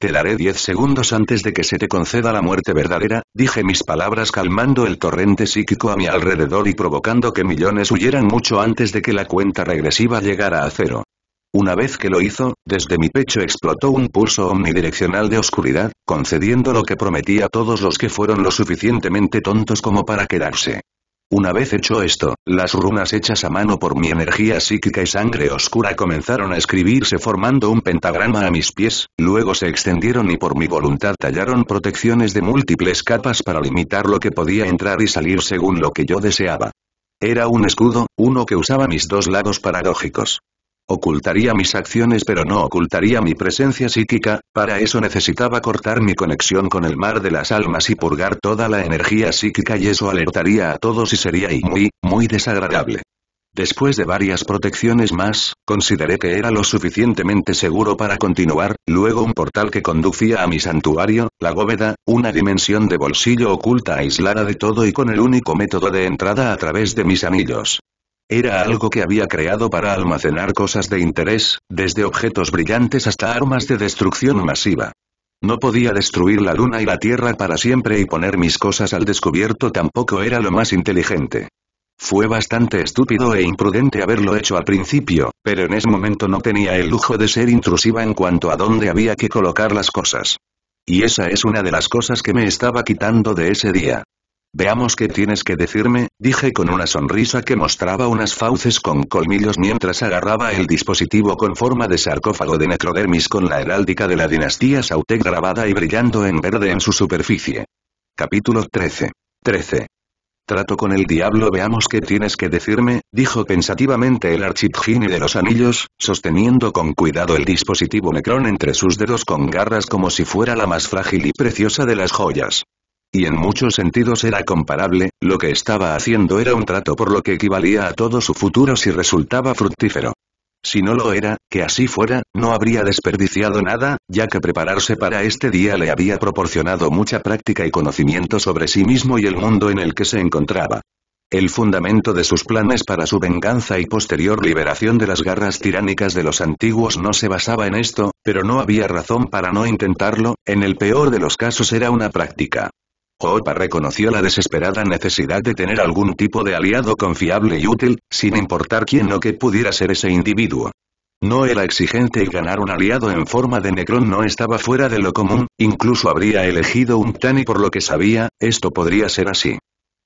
Te daré diez segundos antes de que se te conceda la muerte verdadera, dije mis palabras calmando el torrente psíquico a mi alrededor y provocando que millones huyeran mucho antes de que la cuenta regresiva llegara a cero. Una vez que lo hizo, desde mi pecho explotó un pulso omnidireccional de oscuridad, concediendo lo que prometí a todos los que fueron lo suficientemente tontos como para quedarse. Una vez hecho esto, las runas hechas a mano por mi energía psíquica y sangre oscura comenzaron a escribirse formando un pentagrama a mis pies, luego se extendieron y por mi voluntad tallaron protecciones de múltiples capas para limitar lo que podía entrar y salir según lo que yo deseaba. Era un escudo, uno que usaba mis dos lados paradójicos. Ocultaría mis acciones pero no ocultaría mi presencia psíquica, para eso necesitaba cortar mi conexión con el mar de las almas y purgar toda la energía psíquica y eso alertaría a todos y sería muy, muy desagradable. Después de varias protecciones más, consideré que era lo suficientemente seguro para continuar, luego un portal que conducía a mi santuario, la bóveda, una dimensión de bolsillo oculta aislada de todo y con el único método de entrada a través de mis anillos. Era algo que había creado para almacenar cosas de interés, desde objetos brillantes hasta armas de destrucción masiva. No podía destruir la luna y la tierra para siempre y poner mis cosas al descubierto tampoco era lo más inteligente. Fue bastante estúpido e imprudente haberlo hecho al principio, pero en ese momento no tenía el lujo de ser intrusiva en cuanto a dónde había que colocar las cosas. Y esa es una de las cosas que me estaba quitando de ese día. Veamos qué tienes que decirme, dije con una sonrisa que mostraba unas fauces con colmillos mientras agarraba el dispositivo con forma de sarcófago de necrodermis con la heráldica de la dinastía Sautec grabada y brillando en verde en su superficie. Capítulo 13. 13. Trato con el diablo veamos qué tienes que decirme, dijo pensativamente el archipgine de los anillos, sosteniendo con cuidado el dispositivo necrón entre sus dedos con garras como si fuera la más frágil y preciosa de las joyas. Y en muchos sentidos era comparable, lo que estaba haciendo era un trato por lo que equivalía a todo su futuro si resultaba fructífero. Si no lo era, que así fuera, no habría desperdiciado nada, ya que prepararse para este día le había proporcionado mucha práctica y conocimiento sobre sí mismo y el mundo en el que se encontraba. El fundamento de sus planes para su venganza y posterior liberación de las garras tiránicas de los antiguos no se basaba en esto, pero no había razón para no intentarlo, en el peor de los casos era una práctica. Opa reconoció la desesperada necesidad de tener algún tipo de aliado confiable y útil, sin importar quién o qué pudiera ser ese individuo. No era exigente y ganar un aliado en forma de Necron no estaba fuera de lo común, incluso habría elegido un Tani por lo que sabía, esto podría ser así.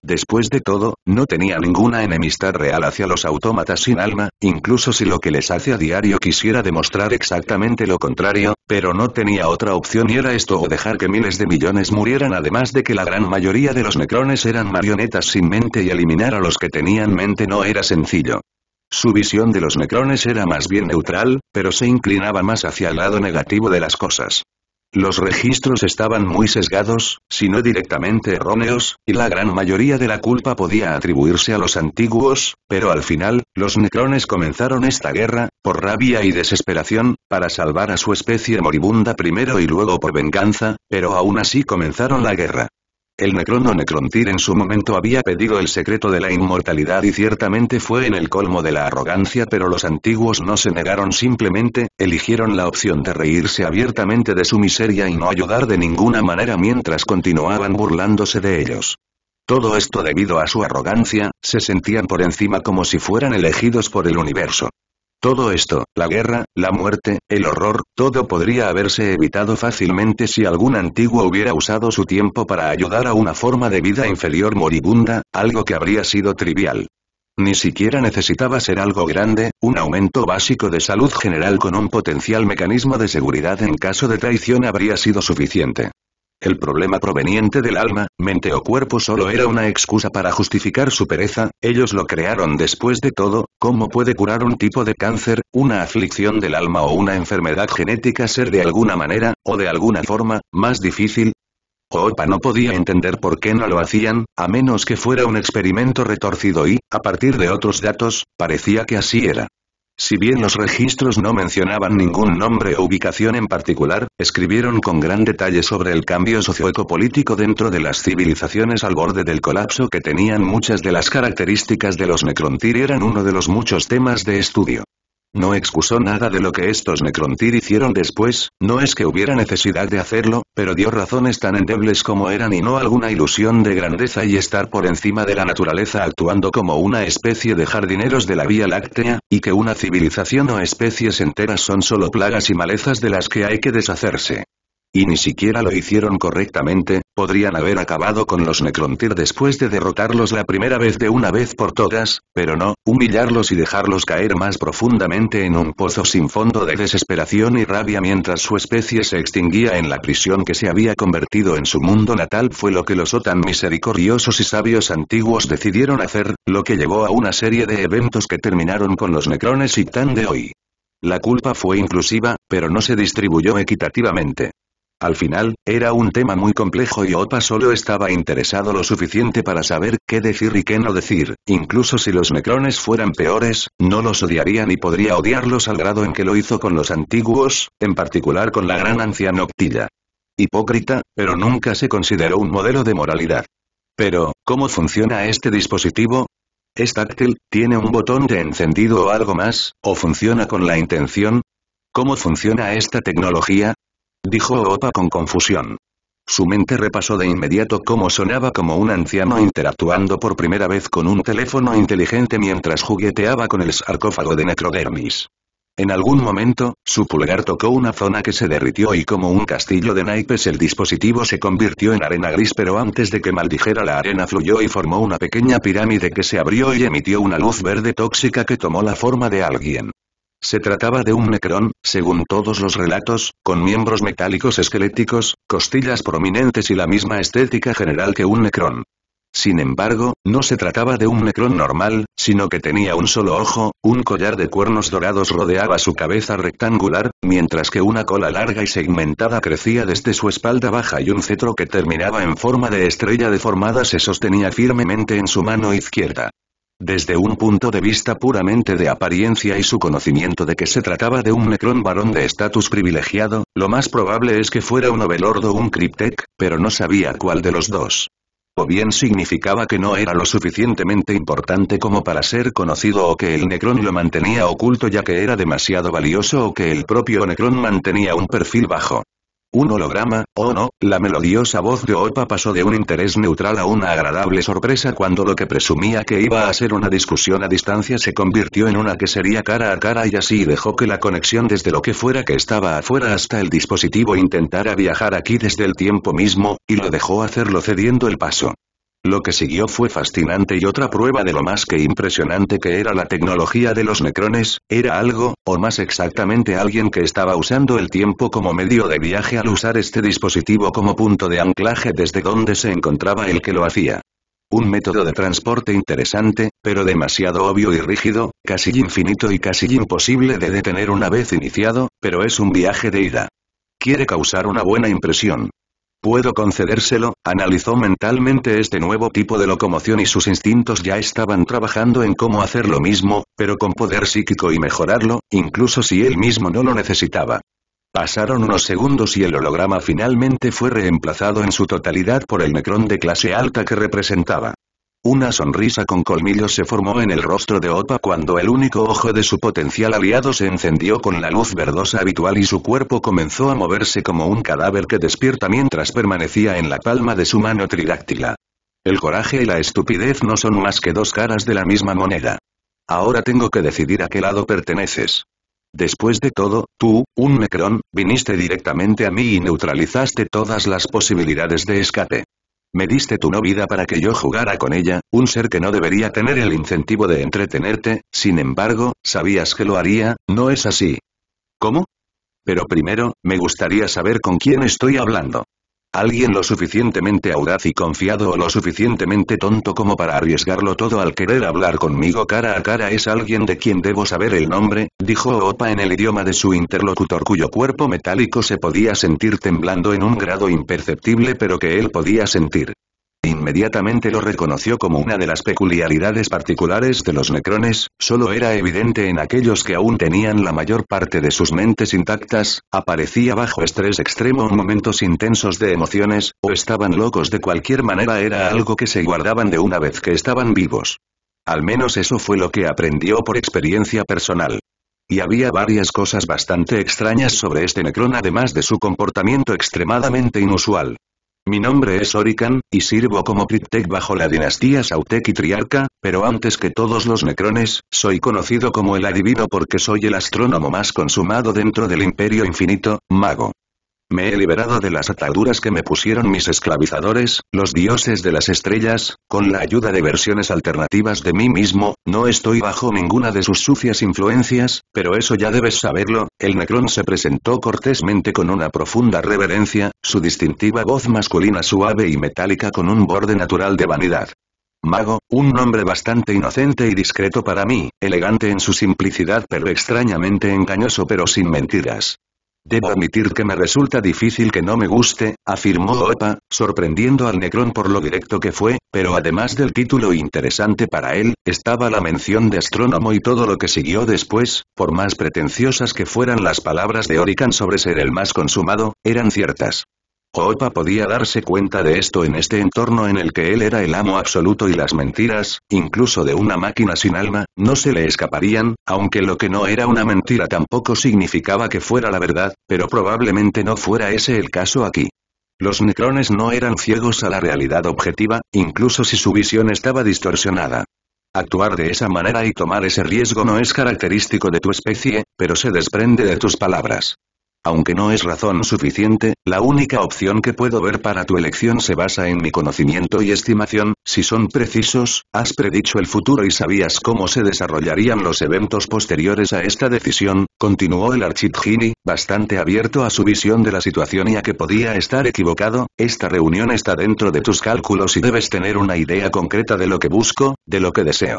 Después de todo, no tenía ninguna enemistad real hacia los autómatas sin alma, incluso si lo que les hace a diario quisiera demostrar exactamente lo contrario, pero no tenía otra opción y era esto o dejar que miles de millones murieran además de que la gran mayoría de los necrones eran marionetas sin mente y eliminar a los que tenían mente no era sencillo. Su visión de los necrones era más bien neutral, pero se inclinaba más hacia el lado negativo de las cosas. Los registros estaban muy sesgados, si no directamente erróneos, y la gran mayoría de la culpa podía atribuirse a los antiguos, pero al final, los necrones comenzaron esta guerra, por rabia y desesperación, para salvar a su especie moribunda primero y luego por venganza, pero aún así comenzaron la guerra. El necrono o en su momento había pedido el secreto de la inmortalidad y ciertamente fue en el colmo de la arrogancia pero los antiguos no se negaron simplemente, eligieron la opción de reírse abiertamente de su miseria y no ayudar de ninguna manera mientras continuaban burlándose de ellos. Todo esto debido a su arrogancia, se sentían por encima como si fueran elegidos por el universo. Todo esto, la guerra, la muerte, el horror, todo podría haberse evitado fácilmente si algún antiguo hubiera usado su tiempo para ayudar a una forma de vida inferior moribunda, algo que habría sido trivial. Ni siquiera necesitaba ser algo grande, un aumento básico de salud general con un potencial mecanismo de seguridad en caso de traición habría sido suficiente. El problema proveniente del alma, mente o cuerpo solo era una excusa para justificar su pereza, ellos lo crearon después de todo, ¿cómo puede curar un tipo de cáncer, una aflicción del alma o una enfermedad genética ser de alguna manera, o de alguna forma, más difícil? Opa no podía entender por qué no lo hacían, a menos que fuera un experimento retorcido y, a partir de otros datos, parecía que así era. Si bien los registros no mencionaban ningún nombre o ubicación en particular, escribieron con gran detalle sobre el cambio socioecopolítico dentro de las civilizaciones al borde del colapso que tenían muchas de las características de los Necrontyr eran uno de los muchos temas de estudio. No excusó nada de lo que estos necrontir hicieron después, no es que hubiera necesidad de hacerlo, pero dio razones tan endebles como eran y no alguna ilusión de grandeza y estar por encima de la naturaleza actuando como una especie de jardineros de la Vía Láctea, y que una civilización o especies enteras son solo plagas y malezas de las que hay que deshacerse y ni siquiera lo hicieron correctamente, podrían haber acabado con los Necrontyr después de derrotarlos la primera vez de una vez por todas, pero no, humillarlos y dejarlos caer más profundamente en un pozo sin fondo de desesperación y rabia mientras su especie se extinguía en la prisión que se había convertido en su mundo natal fue lo que los OTAN misericordiosos y sabios antiguos decidieron hacer, lo que llevó a una serie de eventos que terminaron con los Necrones y Tan de hoy. La culpa fue inclusiva, pero no se distribuyó equitativamente. Al final, era un tema muy complejo y Opa solo estaba interesado lo suficiente para saber qué decir y qué no decir, incluso si los necrones fueran peores, no los odiaría ni podría odiarlos al grado en que lo hizo con los antiguos, en particular con la gran anciana Octilla. Hipócrita, pero nunca se consideró un modelo de moralidad. Pero, ¿cómo funciona este dispositivo? ¿Es táctil, tiene un botón de encendido o algo más, o funciona con la intención? ¿Cómo funciona esta tecnología? dijo Opa con confusión. Su mente repasó de inmediato cómo sonaba como un anciano interactuando por primera vez con un teléfono inteligente mientras jugueteaba con el sarcófago de Necrodermis. En algún momento, su pulgar tocó una zona que se derritió y como un castillo de naipes el dispositivo se convirtió en arena gris pero antes de que maldijera la arena fluyó y formó una pequeña pirámide que se abrió y emitió una luz verde tóxica que tomó la forma de alguien. Se trataba de un necrón, según todos los relatos, con miembros metálicos esqueléticos, costillas prominentes y la misma estética general que un necrón. Sin embargo, no se trataba de un necrón normal, sino que tenía un solo ojo, un collar de cuernos dorados rodeaba su cabeza rectangular, mientras que una cola larga y segmentada crecía desde su espalda baja y un cetro que terminaba en forma de estrella deformada se sostenía firmemente en su mano izquierda desde un punto de vista puramente de apariencia y su conocimiento de que se trataba de un necrón varón de estatus privilegiado, lo más probable es que fuera un Ovelord o un Cryptek, pero no sabía cuál de los dos. O bien significaba que no era lo suficientemente importante como para ser conocido o que el necrón lo mantenía oculto ya que era demasiado valioso o que el propio necrón mantenía un perfil bajo. Un holograma, oh no, la melodiosa voz de Opa pasó de un interés neutral a una agradable sorpresa cuando lo que presumía que iba a ser una discusión a distancia se convirtió en una que sería cara a cara y así dejó que la conexión desde lo que fuera que estaba afuera hasta el dispositivo intentara viajar aquí desde el tiempo mismo, y lo dejó hacerlo cediendo el paso. Lo que siguió fue fascinante y otra prueba de lo más que impresionante que era la tecnología de los necrones, era algo, o más exactamente alguien que estaba usando el tiempo como medio de viaje al usar este dispositivo como punto de anclaje desde donde se encontraba el que lo hacía. Un método de transporte interesante, pero demasiado obvio y rígido, casi infinito y casi imposible de detener una vez iniciado, pero es un viaje de ida. Quiere causar una buena impresión, Puedo concedérselo, analizó mentalmente este nuevo tipo de locomoción y sus instintos ya estaban trabajando en cómo hacer lo mismo, pero con poder psíquico y mejorarlo, incluso si él mismo no lo necesitaba. Pasaron unos segundos y el holograma finalmente fue reemplazado en su totalidad por el necrón de clase alta que representaba. Una sonrisa con colmillos se formó en el rostro de Opa cuando el único ojo de su potencial aliado se encendió con la luz verdosa habitual y su cuerpo comenzó a moverse como un cadáver que despierta mientras permanecía en la palma de su mano tridáctila. El coraje y la estupidez no son más que dos caras de la misma moneda. Ahora tengo que decidir a qué lado perteneces. Después de todo, tú, un necrón, viniste directamente a mí y neutralizaste todas las posibilidades de escape. Me diste tu no para que yo jugara con ella, un ser que no debería tener el incentivo de entretenerte, sin embargo, sabías que lo haría, ¿no es así? ¿Cómo? Pero primero, me gustaría saber con quién estoy hablando. Alguien lo suficientemente audaz y confiado o lo suficientemente tonto como para arriesgarlo todo al querer hablar conmigo cara a cara es alguien de quien debo saber el nombre, dijo Opa en el idioma de su interlocutor cuyo cuerpo metálico se podía sentir temblando en un grado imperceptible pero que él podía sentir. Inmediatamente lo reconoció como una de las peculiaridades particulares de los necrones, solo era evidente en aquellos que aún tenían la mayor parte de sus mentes intactas, aparecía bajo estrés extremo en momentos intensos de emociones, o estaban locos de cualquier manera era algo que se guardaban de una vez que estaban vivos. Al menos eso fue lo que aprendió por experiencia personal. Y había varias cosas bastante extrañas sobre este necrón además de su comportamiento extremadamente inusual. Mi nombre es Orican, y sirvo como Cryptek bajo la dinastía Sautek y Triarca, pero antes que todos los necrones, soy conocido como el adivino porque soy el astrónomo más consumado dentro del Imperio Infinito, mago. Me he liberado de las ataduras que me pusieron mis esclavizadores, los dioses de las estrellas, con la ayuda de versiones alternativas de mí mismo, no estoy bajo ninguna de sus sucias influencias, pero eso ya debes saberlo, el necrón se presentó cortésmente con una profunda reverencia, su distintiva voz masculina suave y metálica con un borde natural de vanidad. Mago, un nombre bastante inocente y discreto para mí, elegante en su simplicidad pero extrañamente engañoso pero sin mentiras. Debo admitir que me resulta difícil que no me guste, afirmó Opa, sorprendiendo al necrón por lo directo que fue, pero además del título interesante para él, estaba la mención de astrónomo y todo lo que siguió después, por más pretenciosas que fueran las palabras de Orican sobre ser el más consumado, eran ciertas. Opa podía darse cuenta de esto en este entorno en el que él era el amo absoluto y las mentiras, incluso de una máquina sin alma, no se le escaparían, aunque lo que no era una mentira tampoco significaba que fuera la verdad, pero probablemente no fuera ese el caso aquí. Los necrones no eran ciegos a la realidad objetiva, incluso si su visión estaba distorsionada. Actuar de esa manera y tomar ese riesgo no es característico de tu especie, pero se desprende de tus palabras. Aunque no es razón suficiente, la única opción que puedo ver para tu elección se basa en mi conocimiento y estimación, si son precisos, has predicho el futuro y sabías cómo se desarrollarían los eventos posteriores a esta decisión, continuó el Architgini, bastante abierto a su visión de la situación y a que podía estar equivocado, esta reunión está dentro de tus cálculos y debes tener una idea concreta de lo que busco, de lo que deseo.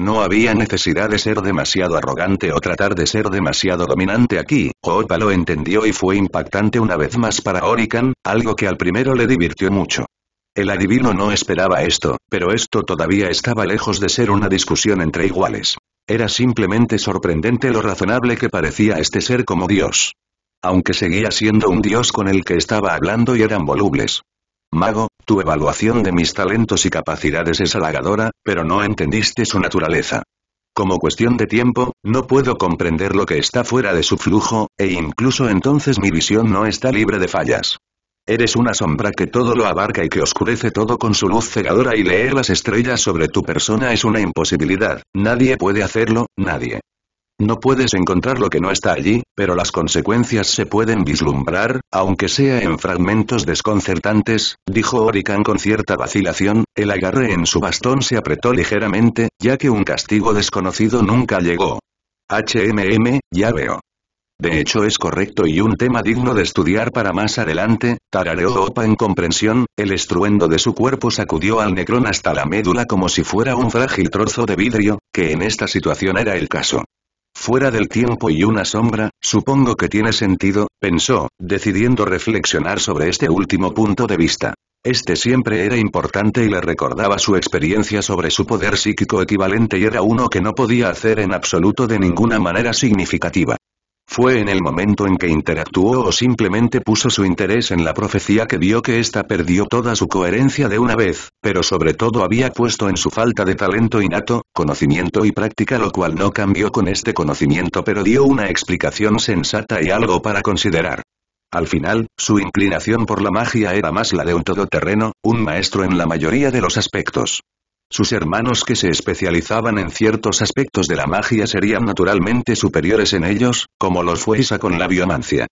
No había necesidad de ser demasiado arrogante o tratar de ser demasiado dominante aquí, Opa lo entendió y fue impactante una vez más para Orican, algo que al primero le divirtió mucho. El adivino no esperaba esto, pero esto todavía estaba lejos de ser una discusión entre iguales. Era simplemente sorprendente lo razonable que parecía este ser como Dios. Aunque seguía siendo un Dios con el que estaba hablando y eran volubles. Mago, tu evaluación de mis talentos y capacidades es halagadora, pero no entendiste su naturaleza. Como cuestión de tiempo, no puedo comprender lo que está fuera de su flujo, e incluso entonces mi visión no está libre de fallas. Eres una sombra que todo lo abarca y que oscurece todo con su luz cegadora y leer las estrellas sobre tu persona es una imposibilidad, nadie puede hacerlo, nadie. No puedes encontrar lo que no está allí, pero las consecuencias se pueden vislumbrar, aunque sea en fragmentos desconcertantes, dijo Orican con cierta vacilación, el agarre en su bastón se apretó ligeramente, ya que un castigo desconocido nunca llegó. HMM, ya veo. De hecho es correcto y un tema digno de estudiar para más adelante, tarareó Opa en comprensión, el estruendo de su cuerpo sacudió al necrón hasta la médula como si fuera un frágil trozo de vidrio, que en esta situación era el caso fuera del tiempo y una sombra, supongo que tiene sentido, pensó, decidiendo reflexionar sobre este último punto de vista. Este siempre era importante y le recordaba su experiencia sobre su poder psíquico equivalente y era uno que no podía hacer en absoluto de ninguna manera significativa. Fue en el momento en que interactuó o simplemente puso su interés en la profecía que vio que ésta perdió toda su coherencia de una vez, pero sobre todo había puesto en su falta de talento innato, conocimiento y práctica lo cual no cambió con este conocimiento pero dio una explicación sensata y algo para considerar. Al final, su inclinación por la magia era más la de un todoterreno, un maestro en la mayoría de los aspectos. Sus hermanos que se especializaban en ciertos aspectos de la magia serían naturalmente superiores en ellos, como los fue Isa con la biomancia.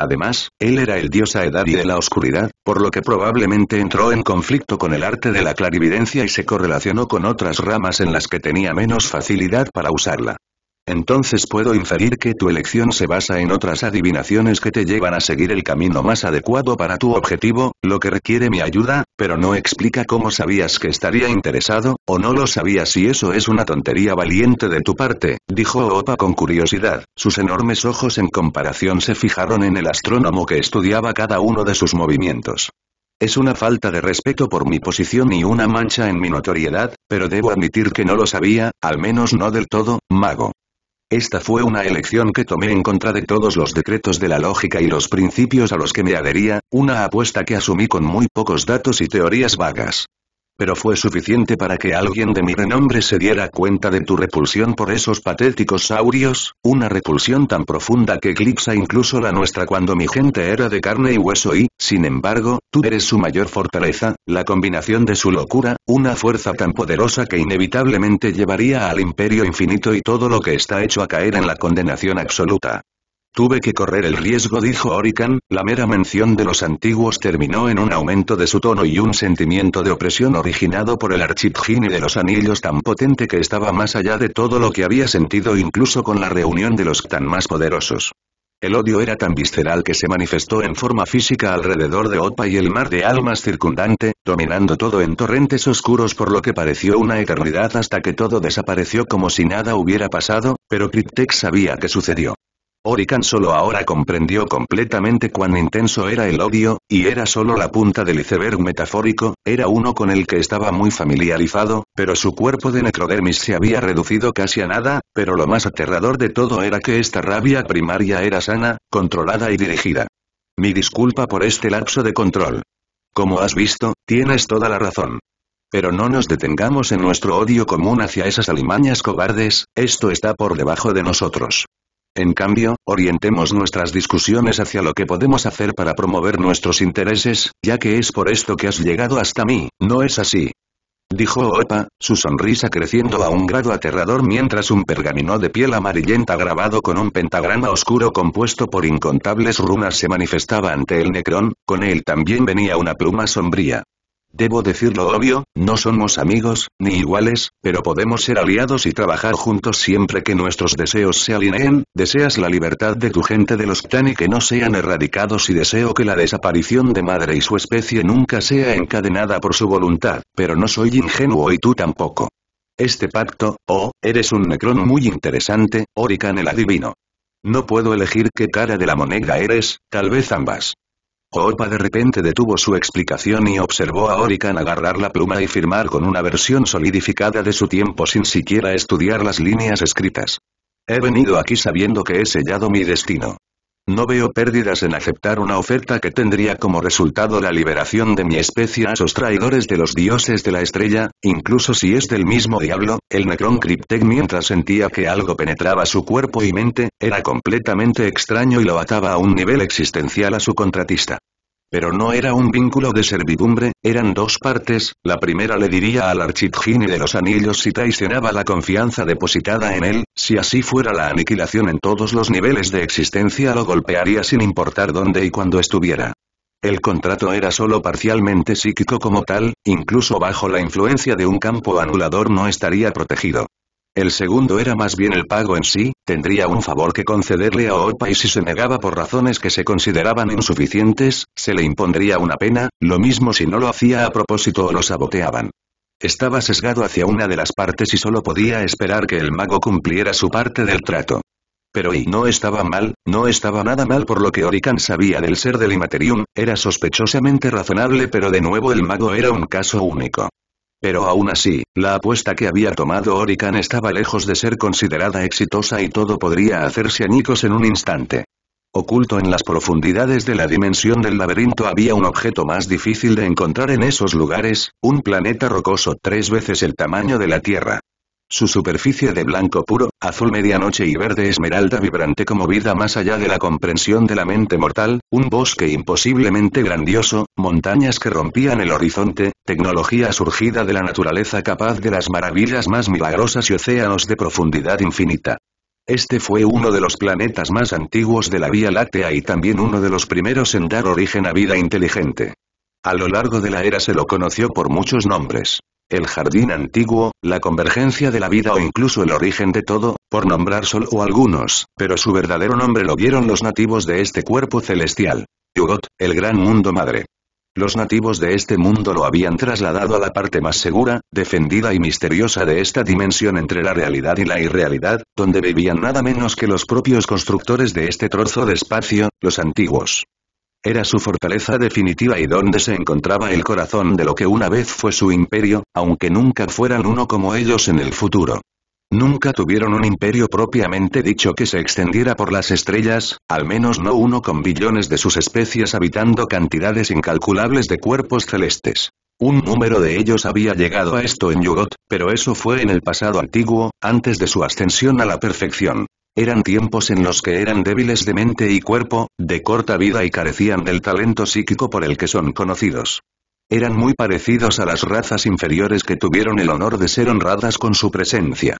Además, él era el dios y de la oscuridad, por lo que probablemente entró en conflicto con el arte de la clarividencia y se correlacionó con otras ramas en las que tenía menos facilidad para usarla. Entonces puedo inferir que tu elección se basa en otras adivinaciones que te llevan a seguir el camino más adecuado para tu objetivo, lo que requiere mi ayuda, pero no explica cómo sabías que estaría interesado, o no lo sabías y eso es una tontería valiente de tu parte, dijo Opa con curiosidad. Sus enormes ojos en comparación se fijaron en el astrónomo que estudiaba cada uno de sus movimientos. Es una falta de respeto por mi posición y una mancha en mi notoriedad, pero debo admitir que no lo sabía, al menos no del todo, mago. Esta fue una elección que tomé en contra de todos los decretos de la lógica y los principios a los que me adhería, una apuesta que asumí con muy pocos datos y teorías vagas pero fue suficiente para que alguien de mi renombre se diera cuenta de tu repulsión por esos patéticos saurios, una repulsión tan profunda que eclipsa incluso la nuestra cuando mi gente era de carne y hueso y, sin embargo, tú eres su mayor fortaleza, la combinación de su locura, una fuerza tan poderosa que inevitablemente llevaría al imperio infinito y todo lo que está hecho a caer en la condenación absoluta. Tuve que correr el riesgo dijo Orican, la mera mención de los antiguos terminó en un aumento de su tono y un sentimiento de opresión originado por el archipgine de los anillos tan potente que estaba más allá de todo lo que había sentido incluso con la reunión de los tan más poderosos. El odio era tan visceral que se manifestó en forma física alrededor de Opa y el mar de almas circundante, dominando todo en torrentes oscuros por lo que pareció una eternidad hasta que todo desapareció como si nada hubiera pasado, pero Cryptex sabía que sucedió. Orican solo ahora comprendió completamente cuán intenso era el odio, y era solo la punta del iceberg metafórico, era uno con el que estaba muy familiarizado, pero su cuerpo de necrodermis se había reducido casi a nada, pero lo más aterrador de todo era que esta rabia primaria era sana, controlada y dirigida. Mi disculpa por este lapso de control. Como has visto, tienes toda la razón. Pero no nos detengamos en nuestro odio común hacia esas alimañas cobardes, esto está por debajo de nosotros. En cambio, orientemos nuestras discusiones hacia lo que podemos hacer para promover nuestros intereses, ya que es por esto que has llegado hasta mí, ¿no es así? Dijo Opa, su sonrisa creciendo a un grado aterrador mientras un pergamino de piel amarillenta grabado con un pentagrama oscuro compuesto por incontables runas se manifestaba ante el necrón, con él también venía una pluma sombría. Debo decir lo obvio, no somos amigos, ni iguales, pero podemos ser aliados y trabajar juntos siempre que nuestros deseos se alineen, deseas la libertad de tu gente de los Tani que no sean erradicados y deseo que la desaparición de madre y su especie nunca sea encadenada por su voluntad, pero no soy ingenuo y tú tampoco. Este pacto, oh, eres un necrono muy interesante, Orican el adivino. No puedo elegir qué cara de la moneda eres, tal vez ambas. Opa de repente detuvo su explicación y observó a Orican agarrar la pluma y firmar con una versión solidificada de su tiempo sin siquiera estudiar las líneas escritas. He venido aquí sabiendo que he sellado mi destino. No veo pérdidas en aceptar una oferta que tendría como resultado la liberación de mi especie a esos traidores de los dioses de la estrella, incluso si es del mismo diablo, el Necron Cryptek mientras sentía que algo penetraba su cuerpo y mente, era completamente extraño y lo ataba a un nivel existencial a su contratista. Pero no era un vínculo de servidumbre, eran dos partes, la primera le diría al Architgine de los Anillos si traicionaba la confianza depositada en él, si así fuera la aniquilación en todos los niveles de existencia lo golpearía sin importar dónde y cuándo estuviera. El contrato era solo parcialmente psíquico como tal, incluso bajo la influencia de un campo anulador no estaría protegido. El segundo era más bien el pago en sí, tendría un favor que concederle a Opa y si se negaba por razones que se consideraban insuficientes, se le impondría una pena, lo mismo si no lo hacía a propósito o lo saboteaban. Estaba sesgado hacia una de las partes y solo podía esperar que el mago cumpliera su parte del trato. Pero y no estaba mal, no estaba nada mal por lo que Orican sabía del ser del Imaterium, era sospechosamente razonable pero de nuevo el mago era un caso único. Pero aún así, la apuesta que había tomado Orican estaba lejos de ser considerada exitosa y todo podría hacerse añicos en un instante. Oculto en las profundidades de la dimensión del laberinto había un objeto más difícil de encontrar en esos lugares, un planeta rocoso tres veces el tamaño de la Tierra. Su superficie de blanco puro, azul medianoche y verde esmeralda vibrante como vida más allá de la comprensión de la mente mortal, un bosque imposiblemente grandioso, montañas que rompían el horizonte, tecnología surgida de la naturaleza capaz de las maravillas más milagrosas y océanos de profundidad infinita. Este fue uno de los planetas más antiguos de la Vía Láctea y también uno de los primeros en dar origen a vida inteligente. A lo largo de la era se lo conoció por muchos nombres el jardín antiguo, la convergencia de la vida o incluso el origen de todo, por nombrar solo algunos, pero su verdadero nombre lo vieron los nativos de este cuerpo celestial. Yugot, el gran mundo madre. Los nativos de este mundo lo habían trasladado a la parte más segura, defendida y misteriosa de esta dimensión entre la realidad y la irrealidad, donde vivían nada menos que los propios constructores de este trozo de espacio, los antiguos. Era su fortaleza definitiva y donde se encontraba el corazón de lo que una vez fue su imperio, aunque nunca fueran uno como ellos en el futuro. Nunca tuvieron un imperio propiamente dicho que se extendiera por las estrellas, al menos no uno con billones de sus especies habitando cantidades incalculables de cuerpos celestes. Un número de ellos había llegado a esto en Yugot, pero eso fue en el pasado antiguo, antes de su ascensión a la perfección. Eran tiempos en los que eran débiles de mente y cuerpo, de corta vida y carecían del talento psíquico por el que son conocidos. Eran muy parecidos a las razas inferiores que tuvieron el honor de ser honradas con su presencia.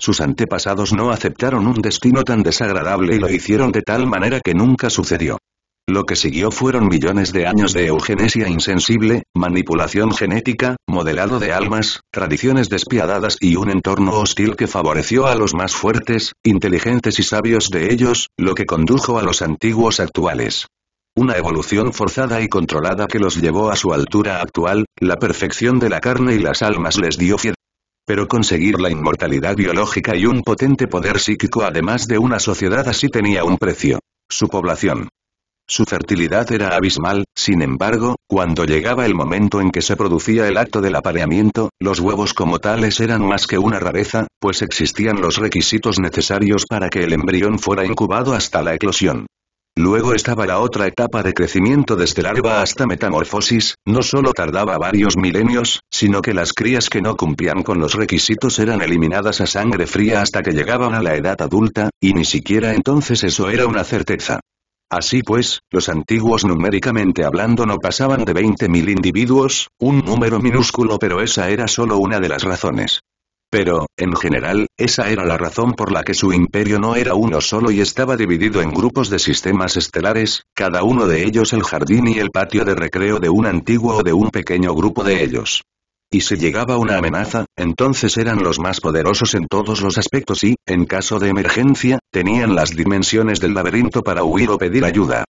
Sus antepasados no aceptaron un destino tan desagradable y lo hicieron de tal manera que nunca sucedió. Lo que siguió fueron millones de años de eugenesia insensible, manipulación genética, modelado de almas, tradiciones despiadadas y un entorno hostil que favoreció a los más fuertes, inteligentes y sabios de ellos, lo que condujo a los antiguos actuales. Una evolución forzada y controlada que los llevó a su altura actual, la perfección de la carne y las almas les dio fiel pero conseguir la inmortalidad biológica y un potente poder psíquico además de una sociedad así tenía un precio. Su población, su fertilidad era abismal, sin embargo, cuando llegaba el momento en que se producía el acto del apareamiento, los huevos como tales eran más que una rareza, pues existían los requisitos necesarios para que el embrión fuera incubado hasta la eclosión. Luego estaba la otra etapa de crecimiento desde larva hasta metamorfosis, no solo tardaba varios milenios, sino que las crías que no cumplían con los requisitos eran eliminadas a sangre fría hasta que llegaban a la edad adulta, y ni siquiera entonces eso era una certeza. Así pues, los antiguos numéricamente hablando no pasaban de 20.000 individuos, un número minúsculo pero esa era solo una de las razones. Pero, en general, esa era la razón por la que su imperio no era uno solo y estaba dividido en grupos de sistemas estelares, cada uno de ellos el jardín y el patio de recreo de un antiguo o de un pequeño grupo de ellos y si llegaba una amenaza, entonces eran los más poderosos en todos los aspectos y, en caso de emergencia, tenían las dimensiones del laberinto para huir o pedir ayuda.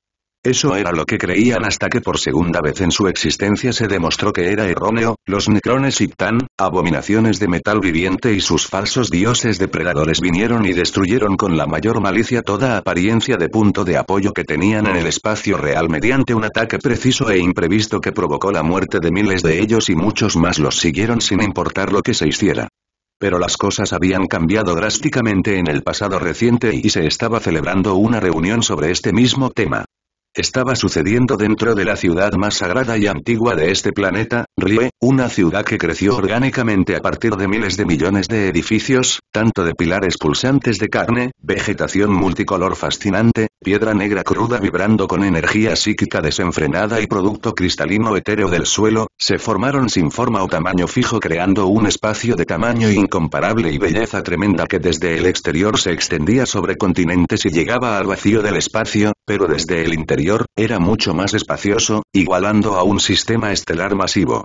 Eso era lo que creían hasta que por segunda vez en su existencia se demostró que era erróneo, los necrones tan, abominaciones de metal viviente y sus falsos dioses depredadores vinieron y destruyeron con la mayor malicia toda apariencia de punto de apoyo que tenían en el espacio real mediante un ataque preciso e imprevisto que provocó la muerte de miles de ellos y muchos más los siguieron sin importar lo que se hiciera pero las cosas habían cambiado drásticamente en el pasado reciente y se estaba celebrando una reunión sobre este mismo tema. Estaba sucediendo dentro de la ciudad más sagrada y antigua de este planeta, Rie, una ciudad que creció orgánicamente a partir de miles de millones de edificios, tanto de pilares pulsantes de carne, vegetación multicolor fascinante, piedra negra cruda vibrando con energía psíquica desenfrenada y producto cristalino etéreo del suelo, se formaron sin forma o tamaño fijo creando un espacio de tamaño incomparable y belleza tremenda que desde el exterior se extendía sobre continentes y llegaba al vacío del espacio, pero desde el interior, era mucho más espacioso, igualando a un sistema estelar masivo.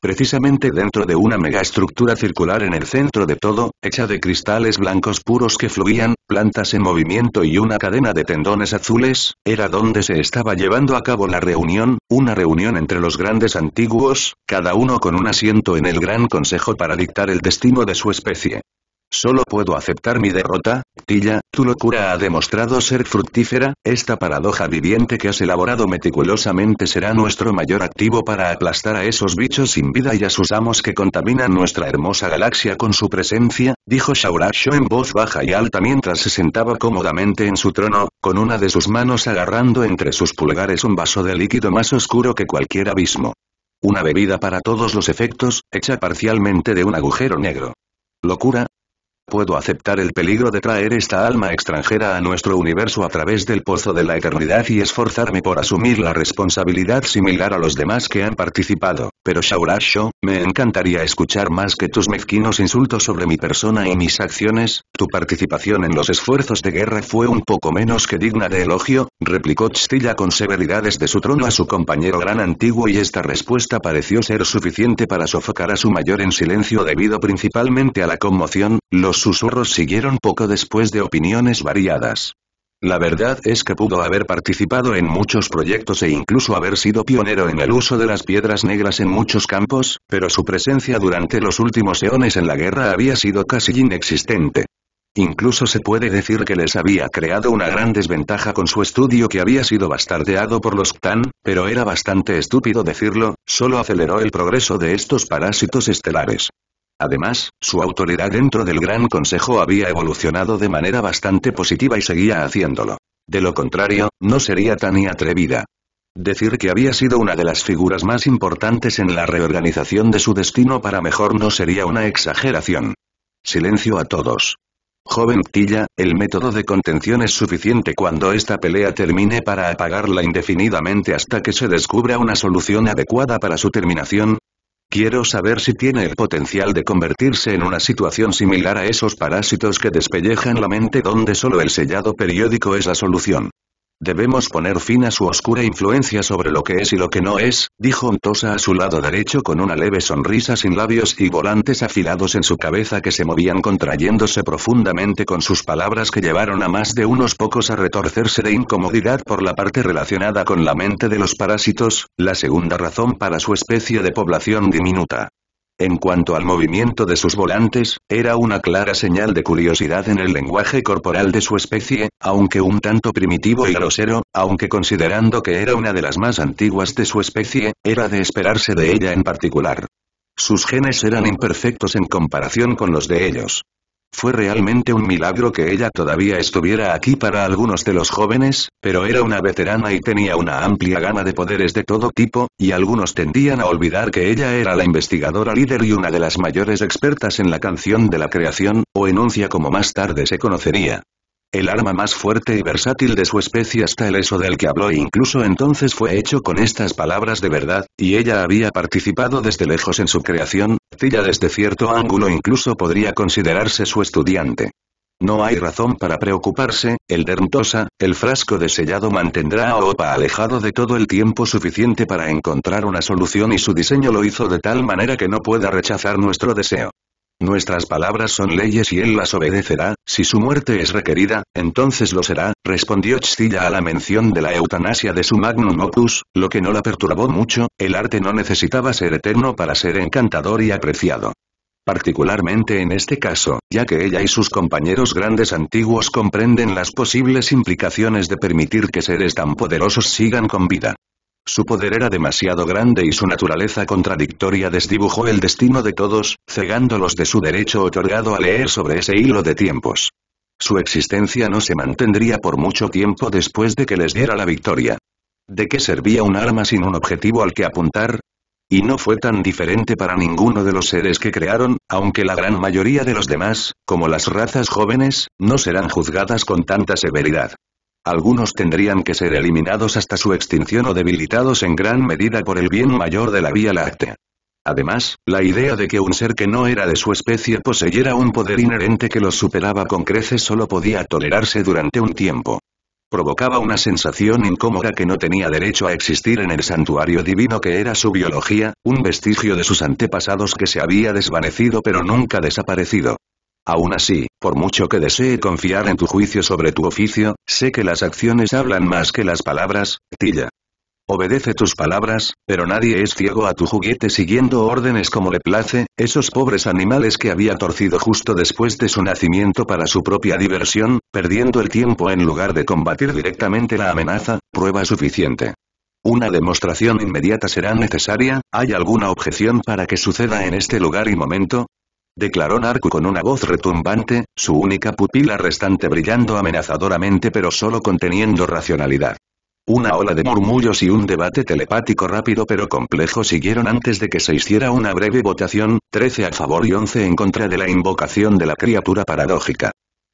Precisamente dentro de una megaestructura circular en el centro de todo, hecha de cristales blancos puros que fluían, plantas en movimiento y una cadena de tendones azules, era donde se estaba llevando a cabo la reunión, una reunión entre los grandes antiguos, cada uno con un asiento en el gran consejo para dictar el destino de su especie. Solo puedo aceptar mi derrota, Tilla, tu locura ha demostrado ser fructífera, esta paradoja viviente que has elaborado meticulosamente será nuestro mayor activo para aplastar a esos bichos sin vida y a sus amos que contaminan nuestra hermosa galaxia con su presencia, dijo Shaurasho en voz baja y alta mientras se sentaba cómodamente en su trono, con una de sus manos agarrando entre sus pulgares un vaso de líquido más oscuro que cualquier abismo. Una bebida para todos los efectos, hecha parcialmente de un agujero negro. Locura, puedo aceptar el peligro de traer esta alma extranjera a nuestro universo a través del pozo de la eternidad y esforzarme por asumir la responsabilidad similar a los demás que han participado, pero Shaurasho, me encantaría escuchar más que tus mezquinos insultos sobre mi persona y mis acciones, tu participación en los esfuerzos de guerra fue un poco menos que digna de elogio, replicó Chstilla con severidades desde su trono a su compañero gran antiguo y esta respuesta pareció ser suficiente para sofocar a su mayor en silencio debido principalmente a la conmoción, los susurros siguieron poco después de opiniones variadas. La verdad es que pudo haber participado en muchos proyectos e incluso haber sido pionero en el uso de las piedras negras en muchos campos, pero su presencia durante los últimos eones en la guerra había sido casi inexistente. Incluso se puede decir que les había creado una gran desventaja con su estudio que había sido bastardeado por los Ktan, pero era bastante estúpido decirlo, solo aceleró el progreso de estos parásitos estelares. Además, su autoridad dentro del Gran Consejo había evolucionado de manera bastante positiva y seguía haciéndolo. De lo contrario, no sería tan atrevida. Decir que había sido una de las figuras más importantes en la reorganización de su destino para mejor no sería una exageración. Silencio a todos. Joven Tilla, el método de contención es suficiente cuando esta pelea termine para apagarla indefinidamente hasta que se descubra una solución adecuada para su terminación, Quiero saber si tiene el potencial de convertirse en una situación similar a esos parásitos que despellejan la mente donde solo el sellado periódico es la solución. Debemos poner fin a su oscura influencia sobre lo que es y lo que no es, dijo Ontosa a su lado derecho con una leve sonrisa sin labios y volantes afilados en su cabeza que se movían contrayéndose profundamente con sus palabras que llevaron a más de unos pocos a retorcerse de incomodidad por la parte relacionada con la mente de los parásitos, la segunda razón para su especie de población diminuta. En cuanto al movimiento de sus volantes, era una clara señal de curiosidad en el lenguaje corporal de su especie, aunque un tanto primitivo y grosero, aunque considerando que era una de las más antiguas de su especie, era de esperarse de ella en particular. Sus genes eran imperfectos en comparación con los de ellos. Fue realmente un milagro que ella todavía estuviera aquí para algunos de los jóvenes, pero era una veterana y tenía una amplia gama de poderes de todo tipo, y algunos tendían a olvidar que ella era la investigadora líder y una de las mayores expertas en la canción de la creación, o enuncia como más tarde se conocería. El arma más fuerte y versátil de su especie hasta el eso del que habló e incluso entonces fue hecho con estas palabras de verdad, y ella había participado desde lejos en su creación, desde cierto ángulo incluso podría considerarse su estudiante. No hay razón para preocuparse, el Dermtosa, el frasco de sellado mantendrá a Opa alejado de todo el tiempo suficiente para encontrar una solución y su diseño lo hizo de tal manera que no pueda rechazar nuestro deseo. Nuestras palabras son leyes y él las obedecerá, si su muerte es requerida, entonces lo será, respondió Xcilla a la mención de la eutanasia de su magnum opus, lo que no la perturbó mucho, el arte no necesitaba ser eterno para ser encantador y apreciado particularmente en este caso, ya que ella y sus compañeros grandes antiguos comprenden las posibles implicaciones de permitir que seres tan poderosos sigan con vida. Su poder era demasiado grande y su naturaleza contradictoria desdibujó el destino de todos, cegándolos de su derecho otorgado a leer sobre ese hilo de tiempos. Su existencia no se mantendría por mucho tiempo después de que les diera la victoria. ¿De qué servía un arma sin un objetivo al que apuntar? Y no fue tan diferente para ninguno de los seres que crearon, aunque la gran mayoría de los demás, como las razas jóvenes, no serán juzgadas con tanta severidad algunos tendrían que ser eliminados hasta su extinción o debilitados en gran medida por el bien mayor de la Vía Láctea. Además, la idea de que un ser que no era de su especie poseyera un poder inherente que los superaba con creces solo podía tolerarse durante un tiempo. Provocaba una sensación incómoda que no tenía derecho a existir en el santuario divino que era su biología, un vestigio de sus antepasados que se había desvanecido pero nunca desaparecido. Aún así, por mucho que desee confiar en tu juicio sobre tu oficio, sé que las acciones hablan más que las palabras, Tilla. Obedece tus palabras, pero nadie es ciego a tu juguete siguiendo órdenes como le place, esos pobres animales que había torcido justo después de su nacimiento para su propia diversión, perdiendo el tiempo en lugar de combatir directamente la amenaza, prueba suficiente. Una demostración inmediata será necesaria, ¿hay alguna objeción para que suceda en este lugar y momento? declaró Narku con una voz retumbante, su única pupila restante brillando amenazadoramente pero solo conteniendo racionalidad. Una ola de murmullos y un debate telepático rápido pero complejo siguieron antes de que se hiciera una breve votación, 13 a favor y 11 en contra de la invocación de la criatura paradójica.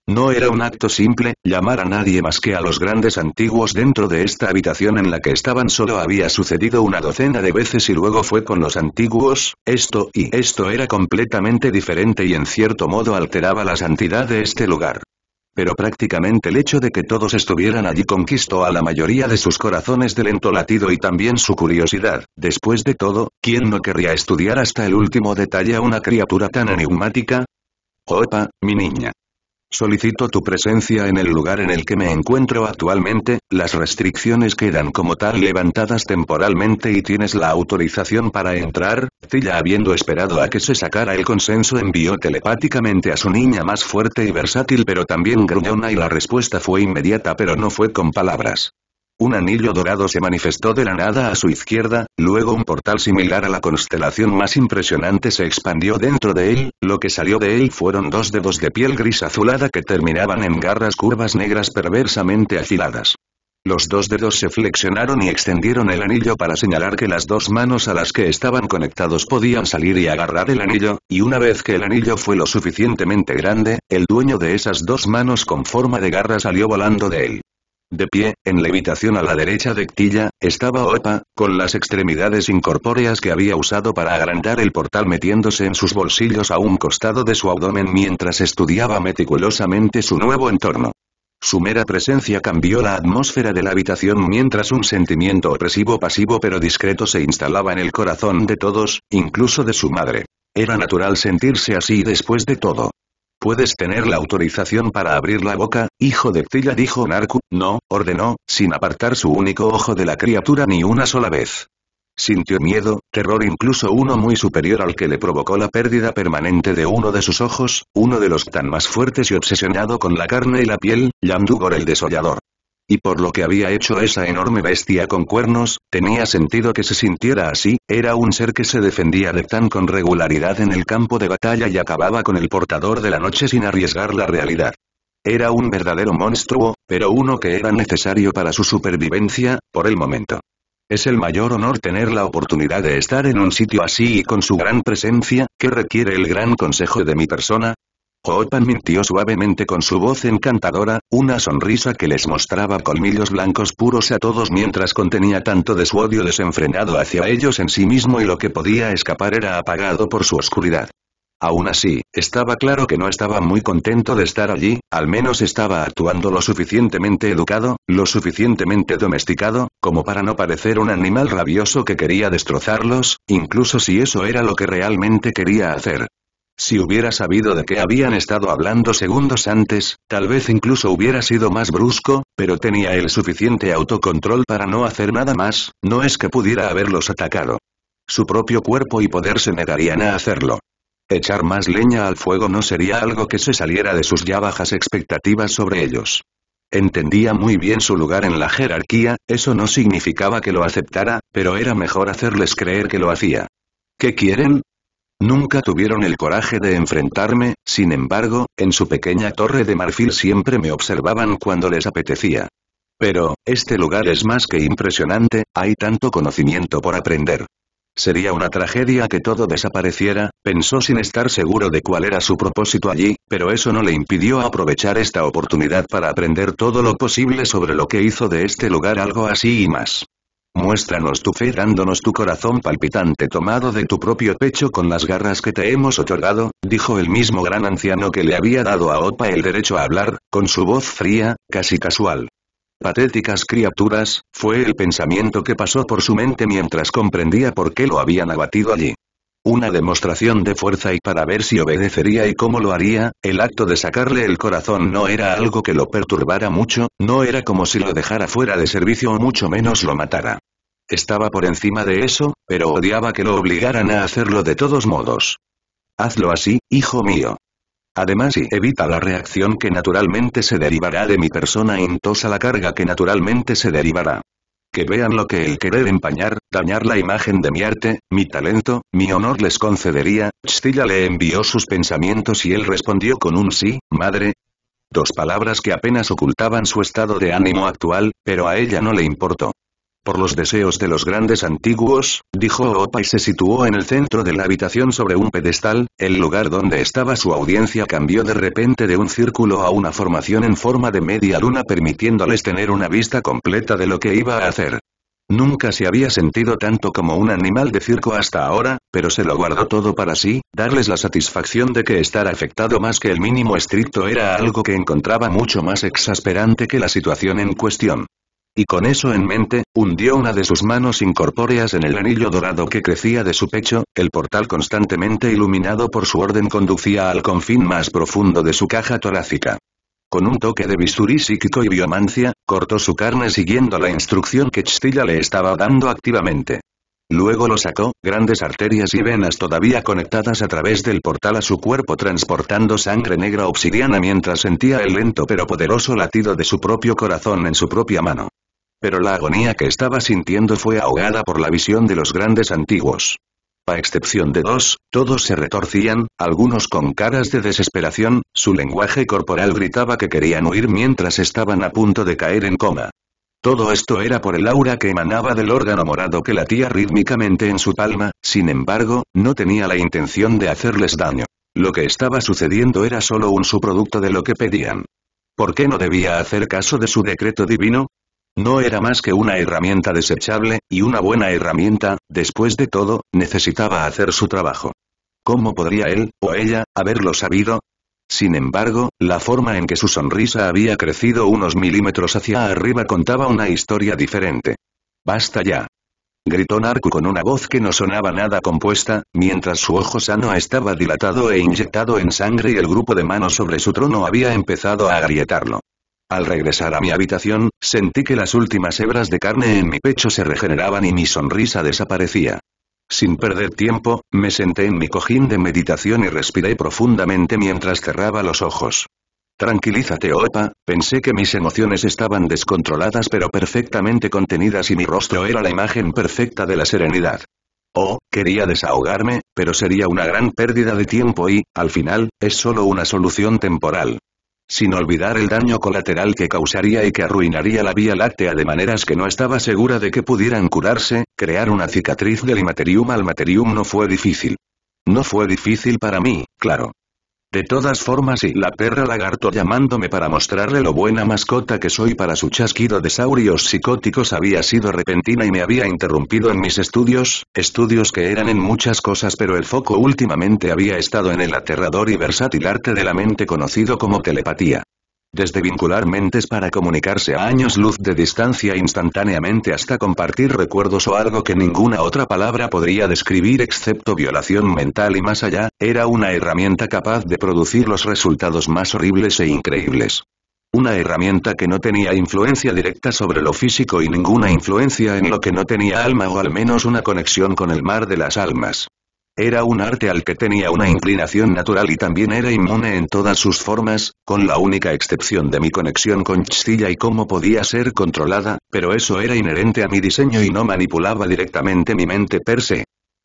No era un acto simple, llamar a nadie más que a los grandes antiguos dentro de esta habitación en la que estaban solo había sucedido una docena de veces y luego fue con los antiguos, esto y esto era completamente diferente y en cierto modo alteraba la santidad de este lugar. Pero prácticamente el hecho de que todos estuvieran allí conquistó a la mayoría de sus corazones de lento latido y también su curiosidad. Después de todo, ¿quién no querría estudiar hasta el último detalle a una criatura tan enigmática? Opa, mi niña. Solicito tu presencia en el lugar en el que me encuentro actualmente, las restricciones quedan como tal levantadas temporalmente y tienes la autorización para entrar, Tilla habiendo esperado a que se sacara el consenso envió telepáticamente a su niña más fuerte y versátil pero también gruñona y la respuesta fue inmediata pero no fue con palabras. Un anillo dorado se manifestó de la nada a su izquierda, luego un portal similar a la constelación más impresionante se expandió dentro de él, lo que salió de él fueron dos dedos de piel gris azulada que terminaban en garras curvas negras perversamente afiladas. Los dos dedos se flexionaron y extendieron el anillo para señalar que las dos manos a las que estaban conectados podían salir y agarrar el anillo, y una vez que el anillo fue lo suficientemente grande, el dueño de esas dos manos con forma de garra salió volando de él. De pie, en la habitación a la derecha de Ctilla, estaba Opa, con las extremidades incorpóreas que había usado para agrandar el portal metiéndose en sus bolsillos a un costado de su abdomen mientras estudiaba meticulosamente su nuevo entorno. Su mera presencia cambió la atmósfera de la habitación mientras un sentimiento opresivo pasivo pero discreto se instalaba en el corazón de todos, incluso de su madre. Era natural sentirse así después de todo puedes tener la autorización para abrir la boca, hijo de Tilla dijo Narku, no, ordenó, sin apartar su único ojo de la criatura ni una sola vez. Sintió miedo, terror incluso uno muy superior al que le provocó la pérdida permanente de uno de sus ojos, uno de los tan más fuertes y obsesionado con la carne y la piel, Yandugor el desollador. Y por lo que había hecho esa enorme bestia con cuernos, tenía sentido que se sintiera así, era un ser que se defendía de tan con regularidad en el campo de batalla y acababa con el portador de la noche sin arriesgar la realidad. Era un verdadero monstruo, pero uno que era necesario para su supervivencia, por el momento. Es el mayor honor tener la oportunidad de estar en un sitio así y con su gran presencia, que requiere el gran consejo de mi persona, Pan mintió suavemente con su voz encantadora, una sonrisa que les mostraba colmillos blancos puros a todos mientras contenía tanto de su odio desenfrenado hacia ellos en sí mismo y lo que podía escapar era apagado por su oscuridad. Aún así, estaba claro que no estaba muy contento de estar allí, al menos estaba actuando lo suficientemente educado, lo suficientemente domesticado, como para no parecer un animal rabioso que quería destrozarlos, incluso si eso era lo que realmente quería hacer. Si hubiera sabido de qué habían estado hablando segundos antes, tal vez incluso hubiera sido más brusco, pero tenía el suficiente autocontrol para no hacer nada más, no es que pudiera haberlos atacado. Su propio cuerpo y poder se negarían a hacerlo. Echar más leña al fuego no sería algo que se saliera de sus ya bajas expectativas sobre ellos. Entendía muy bien su lugar en la jerarquía, eso no significaba que lo aceptara, pero era mejor hacerles creer que lo hacía. ¿Qué quieren? Nunca tuvieron el coraje de enfrentarme, sin embargo, en su pequeña torre de marfil siempre me observaban cuando les apetecía. Pero, este lugar es más que impresionante, hay tanto conocimiento por aprender. Sería una tragedia que todo desapareciera, pensó sin estar seguro de cuál era su propósito allí, pero eso no le impidió aprovechar esta oportunidad para aprender todo lo posible sobre lo que hizo de este lugar algo así y más. Muéstranos tu fe dándonos tu corazón palpitante tomado de tu propio pecho con las garras que te hemos otorgado, dijo el mismo gran anciano que le había dado a Opa el derecho a hablar, con su voz fría, casi casual. Patéticas criaturas, fue el pensamiento que pasó por su mente mientras comprendía por qué lo habían abatido allí. Una demostración de fuerza y para ver si obedecería y cómo lo haría, el acto de sacarle el corazón no era algo que lo perturbara mucho, no era como si lo dejara fuera de servicio o mucho menos lo matara. Estaba por encima de eso, pero odiaba que lo obligaran a hacerlo de todos modos. Hazlo así, hijo mío. Además y evita la reacción que naturalmente se derivará de mi persona intosa la carga que naturalmente se derivará que vean lo que el querer empañar, dañar la imagen de mi arte, mi talento, mi honor les concedería, Stilla le envió sus pensamientos y él respondió con un sí, madre. Dos palabras que apenas ocultaban su estado de ánimo actual, pero a ella no le importó. Por los deseos de los grandes antiguos, dijo Opa y se situó en el centro de la habitación sobre un pedestal, el lugar donde estaba su audiencia cambió de repente de un círculo a una formación en forma de media luna permitiéndoles tener una vista completa de lo que iba a hacer. Nunca se había sentido tanto como un animal de circo hasta ahora, pero se lo guardó todo para sí, darles la satisfacción de que estar afectado más que el mínimo estricto era algo que encontraba mucho más exasperante que la situación en cuestión y con eso en mente, hundió una de sus manos incorpóreas en el anillo dorado que crecía de su pecho, el portal constantemente iluminado por su orden conducía al confín más profundo de su caja torácica. Con un toque de bisturí psíquico y biomancia, cortó su carne siguiendo la instrucción que Chstilla le estaba dando activamente. Luego lo sacó, grandes arterias y venas todavía conectadas a través del portal a su cuerpo transportando sangre negra obsidiana mientras sentía el lento pero poderoso latido de su propio corazón en su propia mano. Pero la agonía que estaba sintiendo fue ahogada por la visión de los grandes antiguos. A excepción de dos, todos se retorcían, algunos con caras de desesperación, su lenguaje corporal gritaba que querían huir mientras estaban a punto de caer en coma. Todo esto era por el aura que emanaba del órgano morado que latía rítmicamente en su palma, sin embargo, no tenía la intención de hacerles daño. Lo que estaba sucediendo era solo un subproducto de lo que pedían. ¿Por qué no debía hacer caso de su decreto divino? No era más que una herramienta desechable, y una buena herramienta, después de todo, necesitaba hacer su trabajo. ¿Cómo podría él, o ella, haberlo sabido? Sin embargo, la forma en que su sonrisa había crecido unos milímetros hacia arriba contaba una historia diferente. Basta ya. Gritó Narku con una voz que no sonaba nada compuesta, mientras su ojo sano estaba dilatado e inyectado en sangre y el grupo de manos sobre su trono había empezado a agrietarlo. Al regresar a mi habitación, sentí que las últimas hebras de carne en mi pecho se regeneraban y mi sonrisa desaparecía. Sin perder tiempo, me senté en mi cojín de meditación y respiré profundamente mientras cerraba los ojos. Tranquilízate, Opa, pensé que mis emociones estaban descontroladas pero perfectamente contenidas y mi rostro era la imagen perfecta de la serenidad. Oh, quería desahogarme, pero sería una gran pérdida de tiempo y, al final, es solo una solución temporal sin olvidar el daño colateral que causaría y que arruinaría la Vía Láctea de maneras que no estaba segura de que pudieran curarse, crear una cicatriz del Imaterium al Materium no fue difícil. No fue difícil para mí, claro, de todas formas y la perra lagarto llamándome para mostrarle lo buena mascota que soy para su chasquido de saurios psicóticos había sido repentina y me había interrumpido en mis estudios, estudios que eran en muchas cosas pero el foco últimamente había estado en el aterrador y versátil arte de la mente conocido como telepatía. Desde vincular mentes para comunicarse a años luz de distancia instantáneamente hasta compartir recuerdos o algo que ninguna otra palabra podría describir excepto violación mental y más allá, era una herramienta capaz de producir los resultados más horribles e increíbles una herramienta que no tenía influencia directa sobre lo físico y ninguna influencia en lo que no tenía alma o al menos una conexión con el mar de las almas. Era un arte al que tenía una inclinación natural y también era inmune en todas sus formas, con la única excepción de mi conexión con Chistilla y cómo podía ser controlada, pero eso era inherente a mi diseño y no manipulaba directamente mi mente per se.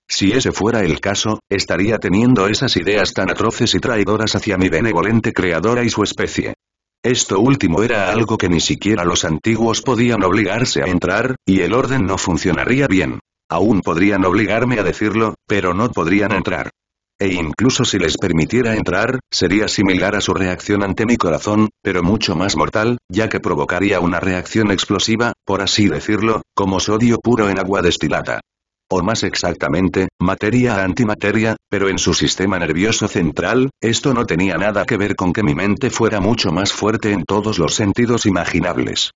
Si ese fuera el caso, estaría teniendo esas ideas tan atroces y traidoras hacia mi benevolente creadora y su especie. Esto último era algo que ni siquiera los antiguos podían obligarse a entrar, y el orden no funcionaría bien. Aún podrían obligarme a decirlo, pero no podrían entrar. E incluso si les permitiera entrar, sería similar a su reacción ante mi corazón, pero mucho más mortal, ya que provocaría una reacción explosiva, por así decirlo, como sodio puro en agua destilada o más exactamente, materia a antimateria, pero en su sistema nervioso central, esto no tenía nada que ver con que mi mente fuera mucho más fuerte en todos los sentidos imaginables.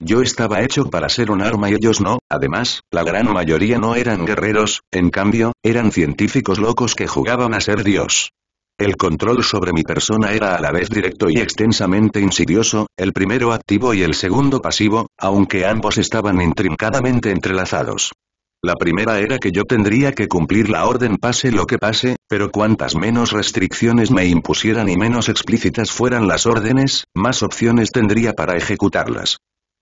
Yo estaba hecho para ser un arma y ellos no, además, la gran mayoría no eran guerreros, en cambio, eran científicos locos que jugaban a ser Dios. El control sobre mi persona era a la vez directo y extensamente insidioso, el primero activo y el segundo pasivo, aunque ambos estaban intrincadamente entrelazados. La primera era que yo tendría que cumplir la orden pase lo que pase, pero cuantas menos restricciones me impusieran y menos explícitas fueran las órdenes, más opciones tendría para ejecutarlas.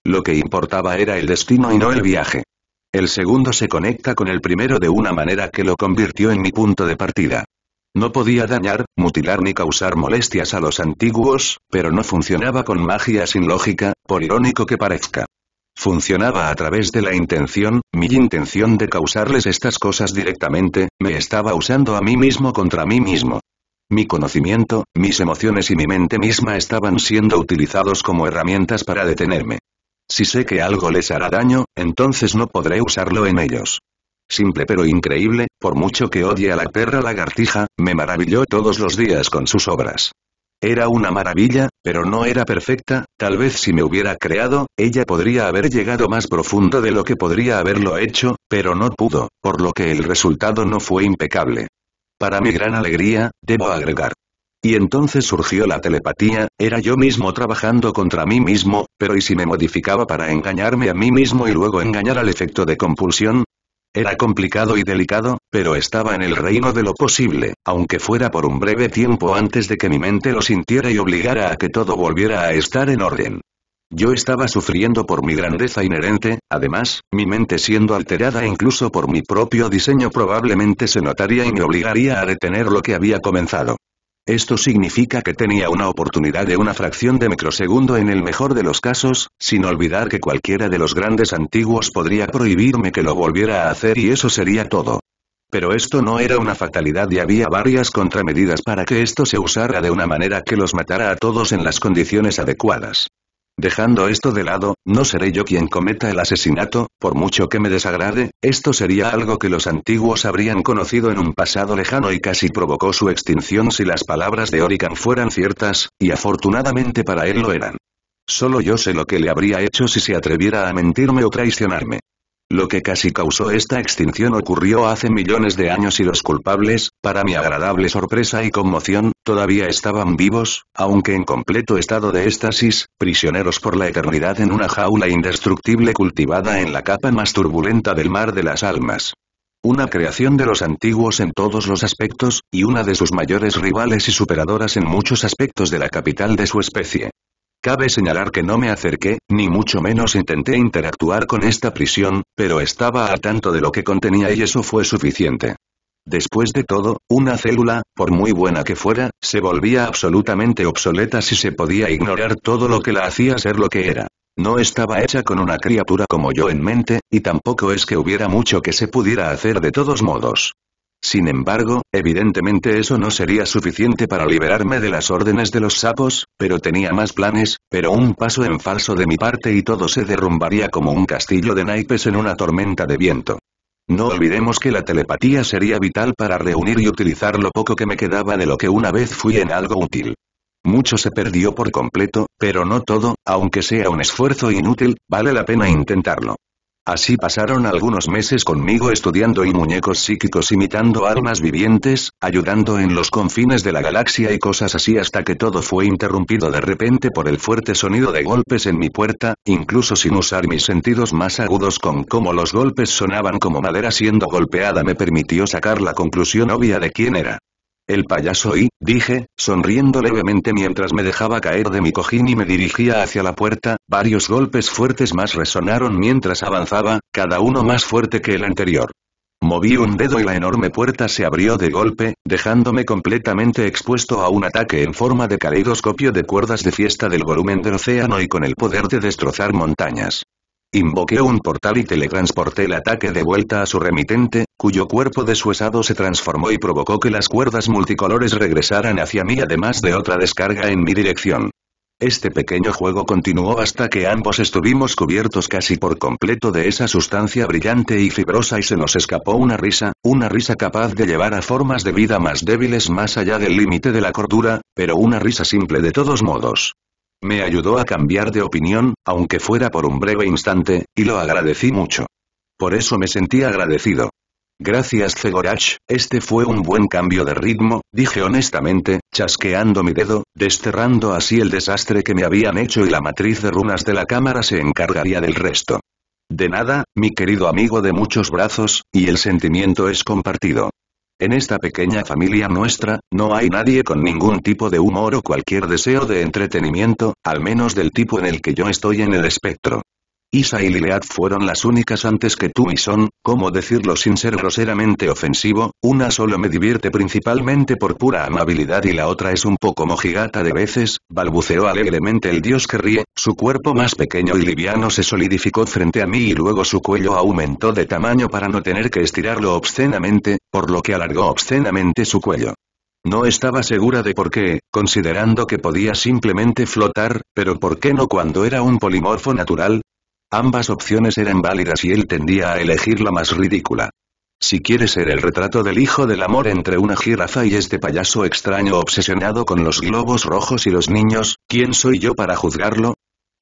Lo que importaba era el destino y no el viaje. El segundo se conecta con el primero de una manera que lo convirtió en mi punto de partida. No podía dañar, mutilar ni causar molestias a los antiguos, pero no funcionaba con magia sin lógica, por irónico que parezca. Funcionaba a través de la intención, mi intención de causarles estas cosas directamente, me estaba usando a mí mismo contra mí mismo. Mi conocimiento, mis emociones y mi mente misma estaban siendo utilizados como herramientas para detenerme. Si sé que algo les hará daño, entonces no podré usarlo en ellos. Simple pero increíble, por mucho que odie a la perra lagartija, me maravilló todos los días con sus obras. Era una maravilla, pero no era perfecta, tal vez si me hubiera creado, ella podría haber llegado más profundo de lo que podría haberlo hecho, pero no pudo, por lo que el resultado no fue impecable. Para mi gran alegría, debo agregar, y entonces surgió la telepatía, era yo mismo trabajando contra mí mismo, pero ¿y si me modificaba para engañarme a mí mismo y luego engañar al efecto de compulsión? Era complicado y delicado, pero estaba en el reino de lo posible, aunque fuera por un breve tiempo antes de que mi mente lo sintiera y obligara a que todo volviera a estar en orden. Yo estaba sufriendo por mi grandeza inherente, además, mi mente siendo alterada incluso por mi propio diseño probablemente se notaría y me obligaría a retener lo que había comenzado. Esto significa que tenía una oportunidad de una fracción de microsegundo en el mejor de los casos, sin olvidar que cualquiera de los grandes antiguos podría prohibirme que lo volviera a hacer y eso sería todo. Pero esto no era una fatalidad y había varias contramedidas para que esto se usara de una manera que los matara a todos en las condiciones adecuadas. Dejando esto de lado, no seré yo quien cometa el asesinato, por mucho que me desagrade, esto sería algo que los antiguos habrían conocido en un pasado lejano y casi provocó su extinción si las palabras de Orican fueran ciertas, y afortunadamente para él lo eran. Solo yo sé lo que le habría hecho si se atreviera a mentirme o traicionarme. Lo que casi causó esta extinción ocurrió hace millones de años y los culpables, para mi agradable sorpresa y conmoción, todavía estaban vivos, aunque en completo estado de éxtasis, prisioneros por la eternidad en una jaula indestructible cultivada en la capa más turbulenta del mar de las almas. Una creación de los antiguos en todos los aspectos, y una de sus mayores rivales y superadoras en muchos aspectos de la capital de su especie. Cabe señalar que no me acerqué, ni mucho menos intenté interactuar con esta prisión, pero estaba a tanto de lo que contenía y eso fue suficiente. Después de todo, una célula, por muy buena que fuera, se volvía absolutamente obsoleta si se podía ignorar todo lo que la hacía ser lo que era. No estaba hecha con una criatura como yo en mente, y tampoco es que hubiera mucho que se pudiera hacer de todos modos. Sin embargo, evidentemente eso no sería suficiente para liberarme de las órdenes de los sapos, pero tenía más planes, pero un paso en falso de mi parte y todo se derrumbaría como un castillo de naipes en una tormenta de viento. No olvidemos que la telepatía sería vital para reunir y utilizar lo poco que me quedaba de lo que una vez fui en algo útil. Mucho se perdió por completo, pero no todo, aunque sea un esfuerzo inútil, vale la pena intentarlo. Así pasaron algunos meses conmigo estudiando y muñecos psíquicos imitando armas vivientes, ayudando en los confines de la galaxia y cosas así hasta que todo fue interrumpido de repente por el fuerte sonido de golpes en mi puerta, incluso sin usar mis sentidos más agudos con cómo los golpes sonaban como madera siendo golpeada me permitió sacar la conclusión obvia de quién era. El payaso y, dije, sonriendo levemente mientras me dejaba caer de mi cojín y me dirigía hacia la puerta, varios golpes fuertes más resonaron mientras avanzaba, cada uno más fuerte que el anterior. Moví un dedo y la enorme puerta se abrió de golpe, dejándome completamente expuesto a un ataque en forma de caleidoscopio de cuerdas de fiesta del volumen del océano y con el poder de destrozar montañas. Invoqué un portal y teletransporté el ataque de vuelta a su remitente, cuyo cuerpo deshuesado se transformó y provocó que las cuerdas multicolores regresaran hacia mí además de otra descarga en mi dirección. Este pequeño juego continuó hasta que ambos estuvimos cubiertos casi por completo de esa sustancia brillante y fibrosa y se nos escapó una risa, una risa capaz de llevar a formas de vida más débiles más allá del límite de la cordura, pero una risa simple de todos modos. Me ayudó a cambiar de opinión, aunque fuera por un breve instante, y lo agradecí mucho. Por eso me sentí agradecido. Gracias Cegorach. este fue un buen cambio de ritmo, dije honestamente, chasqueando mi dedo, desterrando así el desastre que me habían hecho y la matriz de runas de la cámara se encargaría del resto. De nada, mi querido amigo de muchos brazos, y el sentimiento es compartido. En esta pequeña familia nuestra, no hay nadie con ningún tipo de humor o cualquier deseo de entretenimiento, al menos del tipo en el que yo estoy en el espectro. Isa y Lilead fueron las únicas antes que tú y son, como decirlo sin ser groseramente ofensivo? Una solo me divierte principalmente por pura amabilidad y la otra es un poco mojigata de veces, balbuceó alegremente el dios que ríe, su cuerpo más pequeño y liviano se solidificó frente a mí y luego su cuello aumentó de tamaño para no tener que estirarlo obscenamente, por lo que alargó obscenamente su cuello. No estaba segura de por qué, considerando que podía simplemente flotar, pero ¿por qué no cuando era un polimorfo natural? Ambas opciones eran válidas y él tendía a elegir la más ridícula. Si quiere ser el retrato del hijo del amor entre una jirafa y este payaso extraño obsesionado con los globos rojos y los niños, ¿quién soy yo para juzgarlo?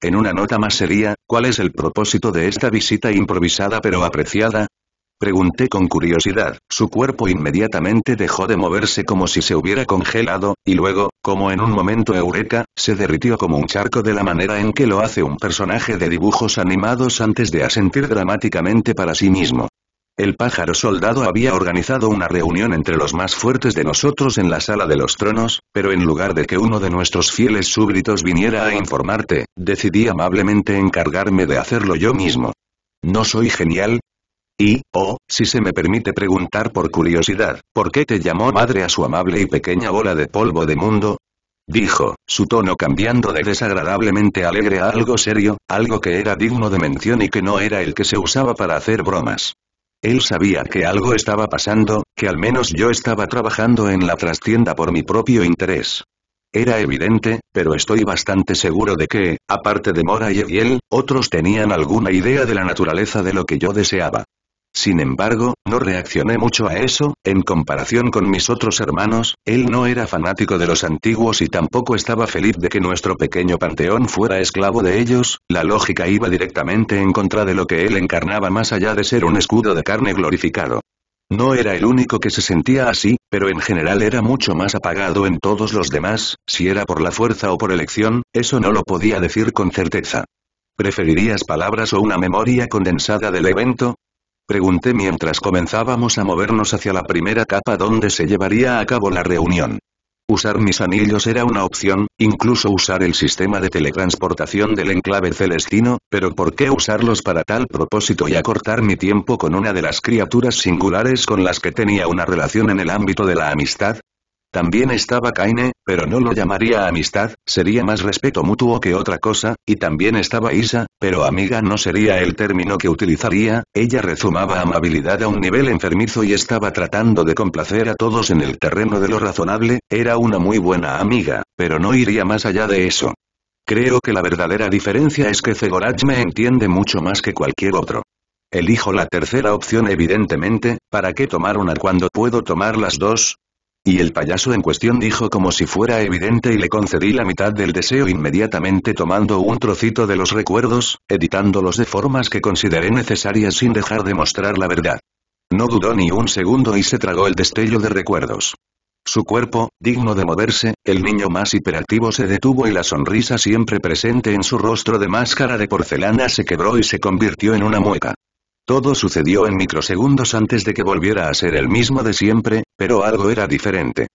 En una nota más sería, ¿cuál es el propósito de esta visita improvisada pero apreciada? Pregunté con curiosidad, su cuerpo inmediatamente dejó de moverse como si se hubiera congelado, y luego, como en un momento eureka, se derritió como un charco de la manera en que lo hace un personaje de dibujos animados antes de asentir dramáticamente para sí mismo. El pájaro soldado había organizado una reunión entre los más fuertes de nosotros en la sala de los tronos, pero en lugar de que uno de nuestros fieles súbditos viniera a informarte, decidí amablemente encargarme de hacerlo yo mismo. No soy genial, y, oh, si se me permite preguntar por curiosidad, ¿por qué te llamó madre a su amable y pequeña bola de polvo de mundo? Dijo, su tono cambiando de desagradablemente alegre a algo serio, algo que era digno de mención y que no era el que se usaba para hacer bromas. Él sabía que algo estaba pasando, que al menos yo estaba trabajando en la trastienda por mi propio interés. Era evidente, pero estoy bastante seguro de que, aparte de Mora y Eviel, otros tenían alguna idea de la naturaleza de lo que yo deseaba. Sin embargo, no reaccioné mucho a eso, en comparación con mis otros hermanos, él no era fanático de los antiguos y tampoco estaba feliz de que nuestro pequeño panteón fuera esclavo de ellos, la lógica iba directamente en contra de lo que él encarnaba más allá de ser un escudo de carne glorificado. No era el único que se sentía así, pero en general era mucho más apagado en todos los demás, si era por la fuerza o por elección, eso no lo podía decir con certeza. ¿Preferirías palabras o una memoria condensada del evento? Pregunté mientras comenzábamos a movernos hacia la primera capa donde se llevaría a cabo la reunión. Usar mis anillos era una opción, incluso usar el sistema de teletransportación del enclave celestino, pero ¿por qué usarlos para tal propósito y acortar mi tiempo con una de las criaturas singulares con las que tenía una relación en el ámbito de la amistad? También estaba Kaine, pero no lo llamaría amistad, sería más respeto mutuo que otra cosa, y también estaba Isa, pero amiga no sería el término que utilizaría, ella rezumaba amabilidad a un nivel enfermizo y estaba tratando de complacer a todos en el terreno de lo razonable, era una muy buena amiga, pero no iría más allá de eso. Creo que la verdadera diferencia es que Zegorach me entiende mucho más que cualquier otro. Elijo la tercera opción evidentemente, ¿para qué tomar una cuando puedo tomar las dos? Y el payaso en cuestión dijo como si fuera evidente y le concedí la mitad del deseo inmediatamente tomando un trocito de los recuerdos, editándolos de formas que consideré necesarias sin dejar de mostrar la verdad. No dudó ni un segundo y se tragó el destello de recuerdos. Su cuerpo, digno de moverse, el niño más hiperactivo se detuvo y la sonrisa siempre presente en su rostro de máscara de porcelana se quebró y se convirtió en una mueca. Todo sucedió en microsegundos antes de que volviera a ser el mismo de siempre, pero algo era diferente.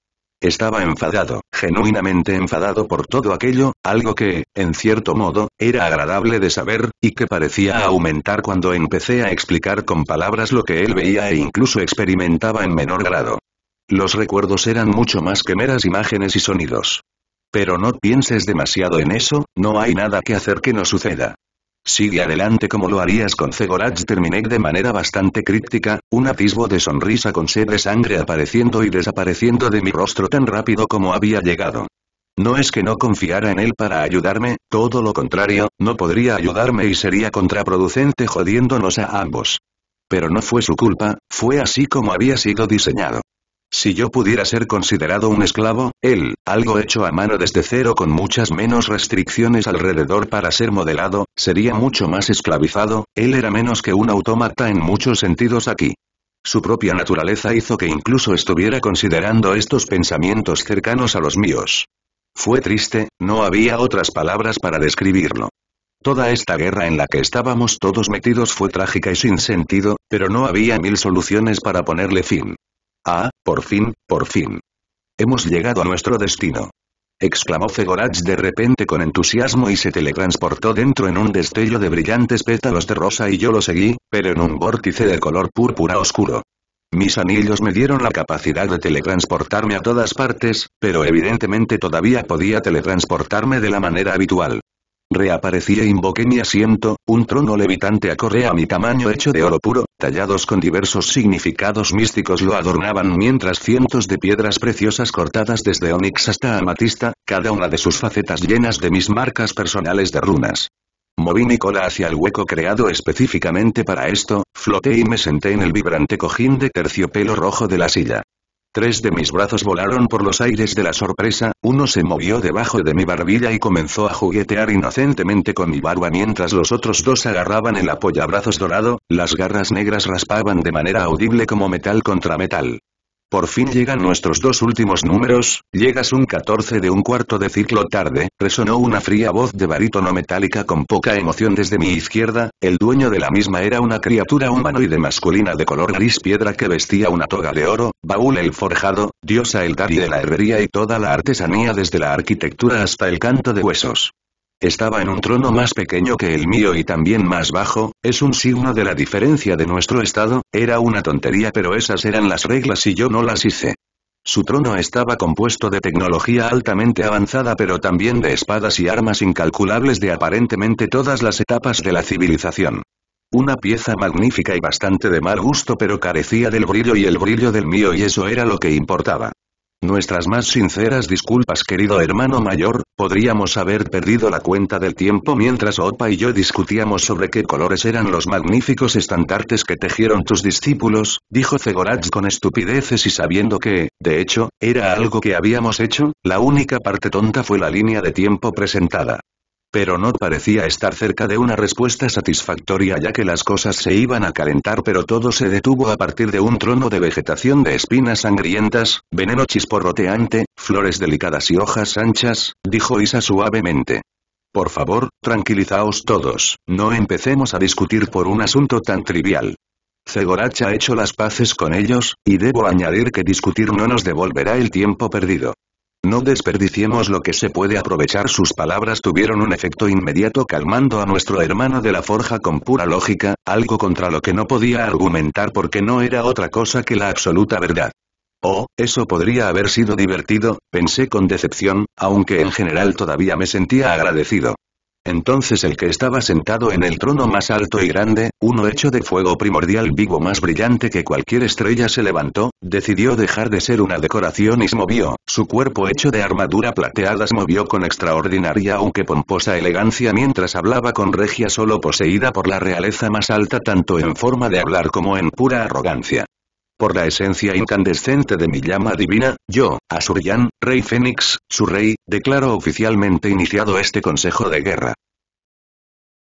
Estaba enfadado, genuinamente enfadado por todo aquello, algo que, en cierto modo, era agradable de saber, y que parecía aumentar cuando empecé a explicar con palabras lo que él veía e incluso experimentaba en menor grado. Los recuerdos eran mucho más que meras imágenes y sonidos. Pero no pienses demasiado en eso, no hay nada que hacer que no suceda. Sigue adelante como lo harías con Zegorach terminé de manera bastante críptica, un atisbo de sonrisa con sed de sangre apareciendo y desapareciendo de mi rostro tan rápido como había llegado. No es que no confiara en él para ayudarme, todo lo contrario, no podría ayudarme y sería contraproducente jodiéndonos a ambos. Pero no fue su culpa, fue así como había sido diseñado. Si yo pudiera ser considerado un esclavo, él, algo hecho a mano desde cero con muchas menos restricciones alrededor para ser modelado, sería mucho más esclavizado, él era menos que un autómata en muchos sentidos aquí. Su propia naturaleza hizo que incluso estuviera considerando estos pensamientos cercanos a los míos. Fue triste, no había otras palabras para describirlo. Toda esta guerra en la que estábamos todos metidos fue trágica y sin sentido, pero no había mil soluciones para ponerle fin. Ah, por fin, por fin. Hemos llegado a nuestro destino. Exclamó Fegorach de repente con entusiasmo y se teletransportó dentro en un destello de brillantes pétalos de rosa y yo lo seguí, pero en un vórtice de color púrpura oscuro. Mis anillos me dieron la capacidad de teletransportarme a todas partes, pero evidentemente todavía podía teletransportarme de la manera habitual. Reaparecí e invoqué mi asiento, un trono levitante acorrea a mi tamaño hecho de oro puro, tallados con diversos significados místicos lo adornaban mientras cientos de piedras preciosas cortadas desde onix hasta amatista, cada una de sus facetas llenas de mis marcas personales de runas. Moví mi cola hacia el hueco creado específicamente para esto, floté y me senté en el vibrante cojín de terciopelo rojo de la silla. Tres de mis brazos volaron por los aires de la sorpresa, uno se movió debajo de mi barbilla y comenzó a juguetear inocentemente con mi barba mientras los otros dos agarraban el apoyabrazos dorado, las garras negras raspaban de manera audible como metal contra metal. Por fin llegan nuestros dos últimos números, llegas un 14 de un cuarto de ciclo tarde, resonó una fría voz de barítono metálica con poca emoción desde mi izquierda, el dueño de la misma era una criatura humanoide masculina de color gris piedra que vestía una toga de oro, baúl el forjado, diosa el y de la herrería y toda la artesanía desde la arquitectura hasta el canto de huesos. Estaba en un trono más pequeño que el mío y también más bajo, es un signo de la diferencia de nuestro estado, era una tontería pero esas eran las reglas y yo no las hice. Su trono estaba compuesto de tecnología altamente avanzada pero también de espadas y armas incalculables de aparentemente todas las etapas de la civilización. Una pieza magnífica y bastante de mal gusto pero carecía del brillo y el brillo del mío y eso era lo que importaba. Nuestras más sinceras disculpas querido hermano mayor, podríamos haber perdido la cuenta del tiempo mientras Opa y yo discutíamos sobre qué colores eran los magníficos estandartes que tejieron tus discípulos, dijo Zegoraz con estupideces y sabiendo que, de hecho, era algo que habíamos hecho, la única parte tonta fue la línea de tiempo presentada. Pero no parecía estar cerca de una respuesta satisfactoria ya que las cosas se iban a calentar pero todo se detuvo a partir de un trono de vegetación de espinas sangrientas, veneno chisporroteante, flores delicadas y hojas anchas, dijo Isa suavemente. Por favor, tranquilizaos todos, no empecemos a discutir por un asunto tan trivial. Zegorach ha hecho las paces con ellos, y debo añadir que discutir no nos devolverá el tiempo perdido. No desperdiciemos lo que se puede aprovechar. Sus palabras tuvieron un efecto inmediato calmando a nuestro hermano de la forja con pura lógica, algo contra lo que no podía argumentar porque no era otra cosa que la absoluta verdad. Oh, eso podría haber sido divertido, pensé con decepción, aunque en general todavía me sentía agradecido. Entonces el que estaba sentado en el trono más alto y grande, uno hecho de fuego primordial vivo más brillante que cualquier estrella se levantó, decidió dejar de ser una decoración y se movió, su cuerpo hecho de armadura plateada se movió con extraordinaria aunque pomposa elegancia mientras hablaba con regia solo poseída por la realeza más alta tanto en forma de hablar como en pura arrogancia por la esencia incandescente de mi llama divina, yo, Asuryan, rey Fénix, su rey, declaro oficialmente iniciado este consejo de guerra.